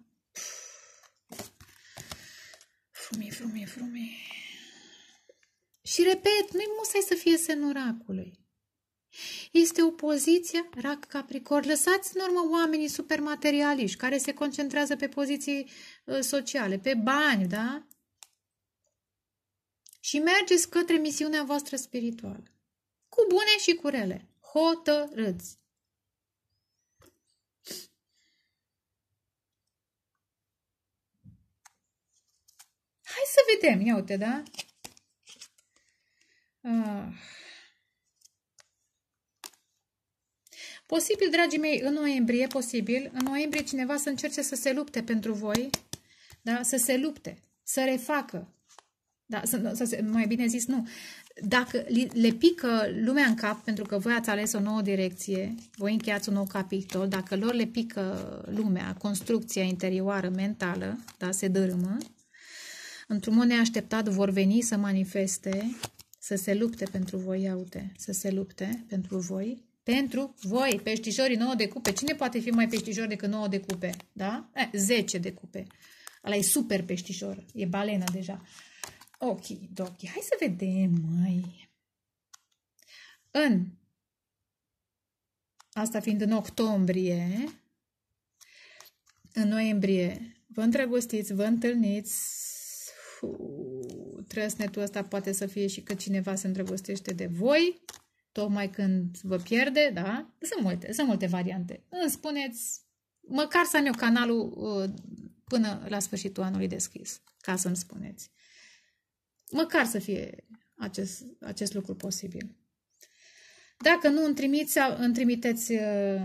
Frumi, frumi, frumi. Și repet, nu-i musai să fie senoracului. Este o poziție rac capricor. Lăsați în urmă oamenii supermaterialiști care se concentrează pe poziții ă, sociale, pe bani, da? Și mergeți către misiunea voastră spirituală. Cu bune și cu rele. Hotărâți. Hai să vedem, ia uite, da? Uh. Posibil, dragii mei, în noiembrie, posibil, în noiembrie cineva să încerce să se lupte pentru voi, da? să se lupte, să refacă. Da, să, să se, mai bine zis, nu. Dacă le pică lumea în cap, pentru că voi ați ales o nouă direcție, voi încheiați un nou capitol, dacă lor le pică lumea, construcția interioară, mentală, da, se dărâmă, într-un mod neașteptat vor veni să manifeste, să se lupte pentru voi, iaute, să se lupte pentru voi, pentru voi, peștișorii 9 de cupe, cine poate fi mai peștișor decât 9 de cupe? Da? Eh, 10 de cupe. Ala e super peștișor. E balena deja. Ok, dochi. Hai să vedem, mai. În, asta fiind în octombrie, în noiembrie, vă îndrăgostiți, vă întâlniți, Uu, trăsnetul ăsta poate să fie și că cineva se îndrăgostește de voi tocmai când vă pierde, da? Sunt multe, sunt multe variante. Îmi spuneți, măcar să am eu canalul uh, până la sfârșitul anului deschis, ca să-mi spuneți. Măcar să fie acest, acest lucru posibil. Dacă nu, îmi, trimiți, îmi trimiteți uh,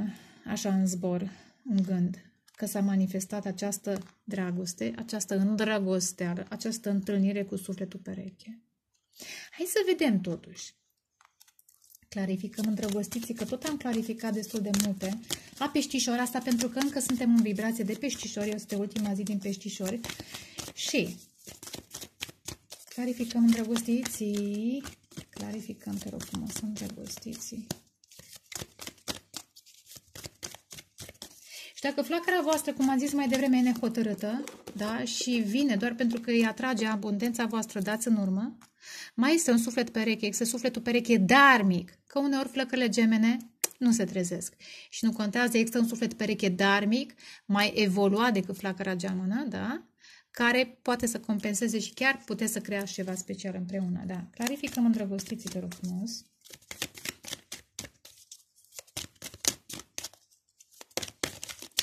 așa în zbor, în gând, că s-a manifestat această dragoste, această îndrăgosteală, această întâlnire cu sufletul pereche. Hai să vedem totuși clarificăm îndrăgostiții, că tot am clarificat destul de multe. La peștișor asta pentru că încă suntem în vibrație de peștișori, este ultima zi din peștișori. Și clarificăm îndrăgostiții, clarificăm, te rog frumos, îndrăgostiții. Și dacă flacăra voastră, cum am zis mai devreme, e nehotărâtă, da, și vine doar pentru că îi atrage abundența voastră, dați în urmă, mai este un suflet pereche, există sufletul pereche darmic, că uneori flăcările gemene nu se trezesc. Și nu contează, există un suflet pereche darmic, mai evoluat decât flacăra geamănă, da? care poate să compenseze și chiar puteți să creați ceva special împreună. Da. Clarificăm îndrăgostiții, te rog frumos.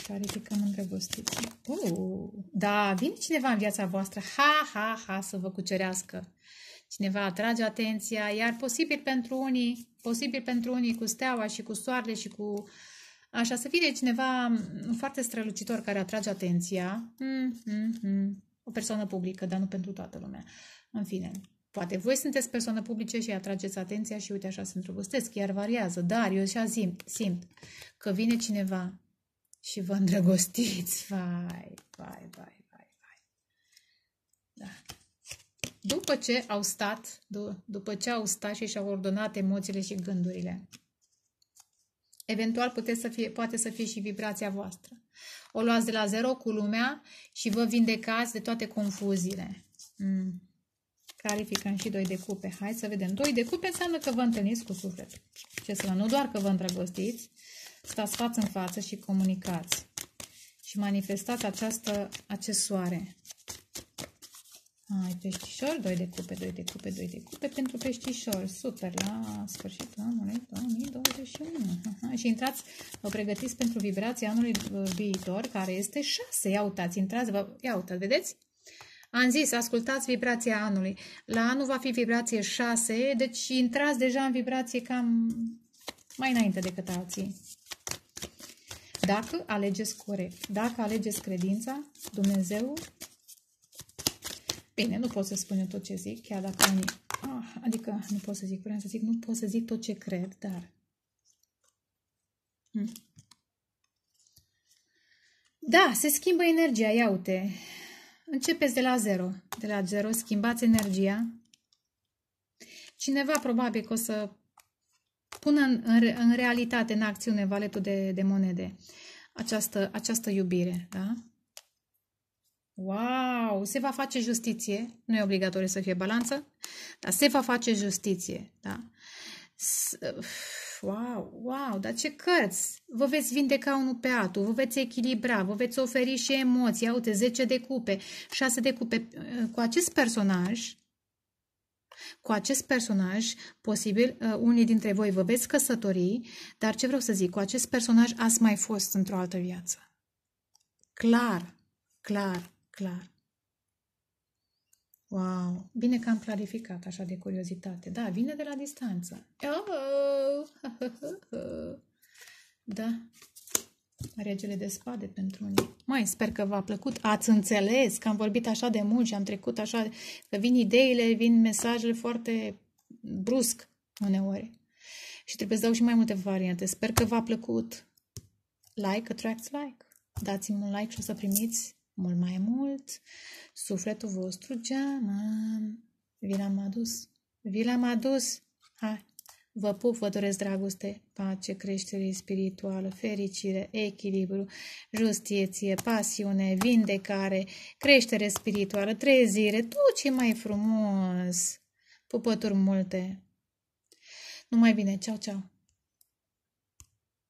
clarificăm îndrăgostiții. Uh, da, vine cineva în viața voastră, ha, ha, ha, să vă cucerească cineva atrage atenția, iar posibil pentru unii, posibil pentru unii cu steaua și cu soarele și cu așa, să fie cineva foarte strălucitor care atrage atenția, mm, mm, mm. o persoană publică, dar nu pentru toată lumea. În fine, poate voi sunteți persoană publică și atrageți atenția și uite așa se îndrăgostesc, chiar variază, dar eu așa simt, simt că vine cineva și vă îndrăgostiți, vai, vai, vai, vai, vai. Da după ce au stat, după ce au stat și și-au ordonat emoțiile și gândurile. Eventual puteți să fie, poate să fie și vibrația voastră. O luați de la zero cu lumea și vă vindecați de toate confuziile. Mm. Clarificăm și doi de cupe. Hai să vedem. Doi de cupe înseamnă că vă întâlniți cu sufletul. Ce să nu doar că vă îndrăgostiți, stați față în față și comunicați. Și manifestați această, acest soare. Ai peștișor, 2 de cupe, 2 de cupe, 2 de cupe pentru peștișor. Super, la sfârșitul anului 2021. Aha. Și intrați, vă pregătiți pentru vibrația anului uh, viitor, care este 6. Ia uitați, intrați, vă... ia uitați, vedeți? Am zis, ascultați vibrația anului. La anul va fi vibrație 6, deci intrați deja în vibrație cam mai înainte decât alții. Dacă alegeți corect, dacă alegeți credința, Dumnezeu Bine, nu pot să spun tot ce zic, chiar dacă unii... Ah, adică, nu pot să zic, vreau să zic, nu pot să zic tot ce cred, dar... Hm. Da, se schimbă energia, ia uite. Începeți de la zero. De la zero schimbați energia. Cineva probabil că o să pună în, în, în realitate, în acțiune, valetul de, de monede. Această, această iubire, da? Wow! Se va face justiție. Nu e obligatoriu să fie balanță, dar se va face justiție. Da? Wow, wow, dar ce cărți! Vă veți vindeca unul pe altul, vă veți echilibra, vă veți oferi și emoții. Uite, 10 de cupe, 6 de cupe. Cu acest personaj, cu acest personaj, posibil, uh, unii dintre voi vă veți căsători, dar ce vreau să zic, cu acest personaj ați mai fost într-o altă viață. Clar, clar clar. Wow! Bine că am clarificat așa de curiozitate. Da, vine de la distanță. Oh! Da. Regele de spade pentru unii. Mai sper că v-a plăcut. Ați înțeles că am vorbit așa de mult și am trecut așa, că vin ideile, vin mesajele foarte brusc uneori. Și trebuie să dau și mai multe variante. Sper că v-a plăcut. Like attracts like. Dați-mi un like și o să primiți mult mai mult. Sufletul vostru geamă. Vi l-am adus. Vi l-am adus. Hai. Vă pup, vă doresc dragoste, pace, creștere spirituală, fericire, echilibru, justiție, pasiune, vindecare, creștere spirituală, trezire, tot ce mai frumos. Pupături multe. Numai bine, ceau, ceau!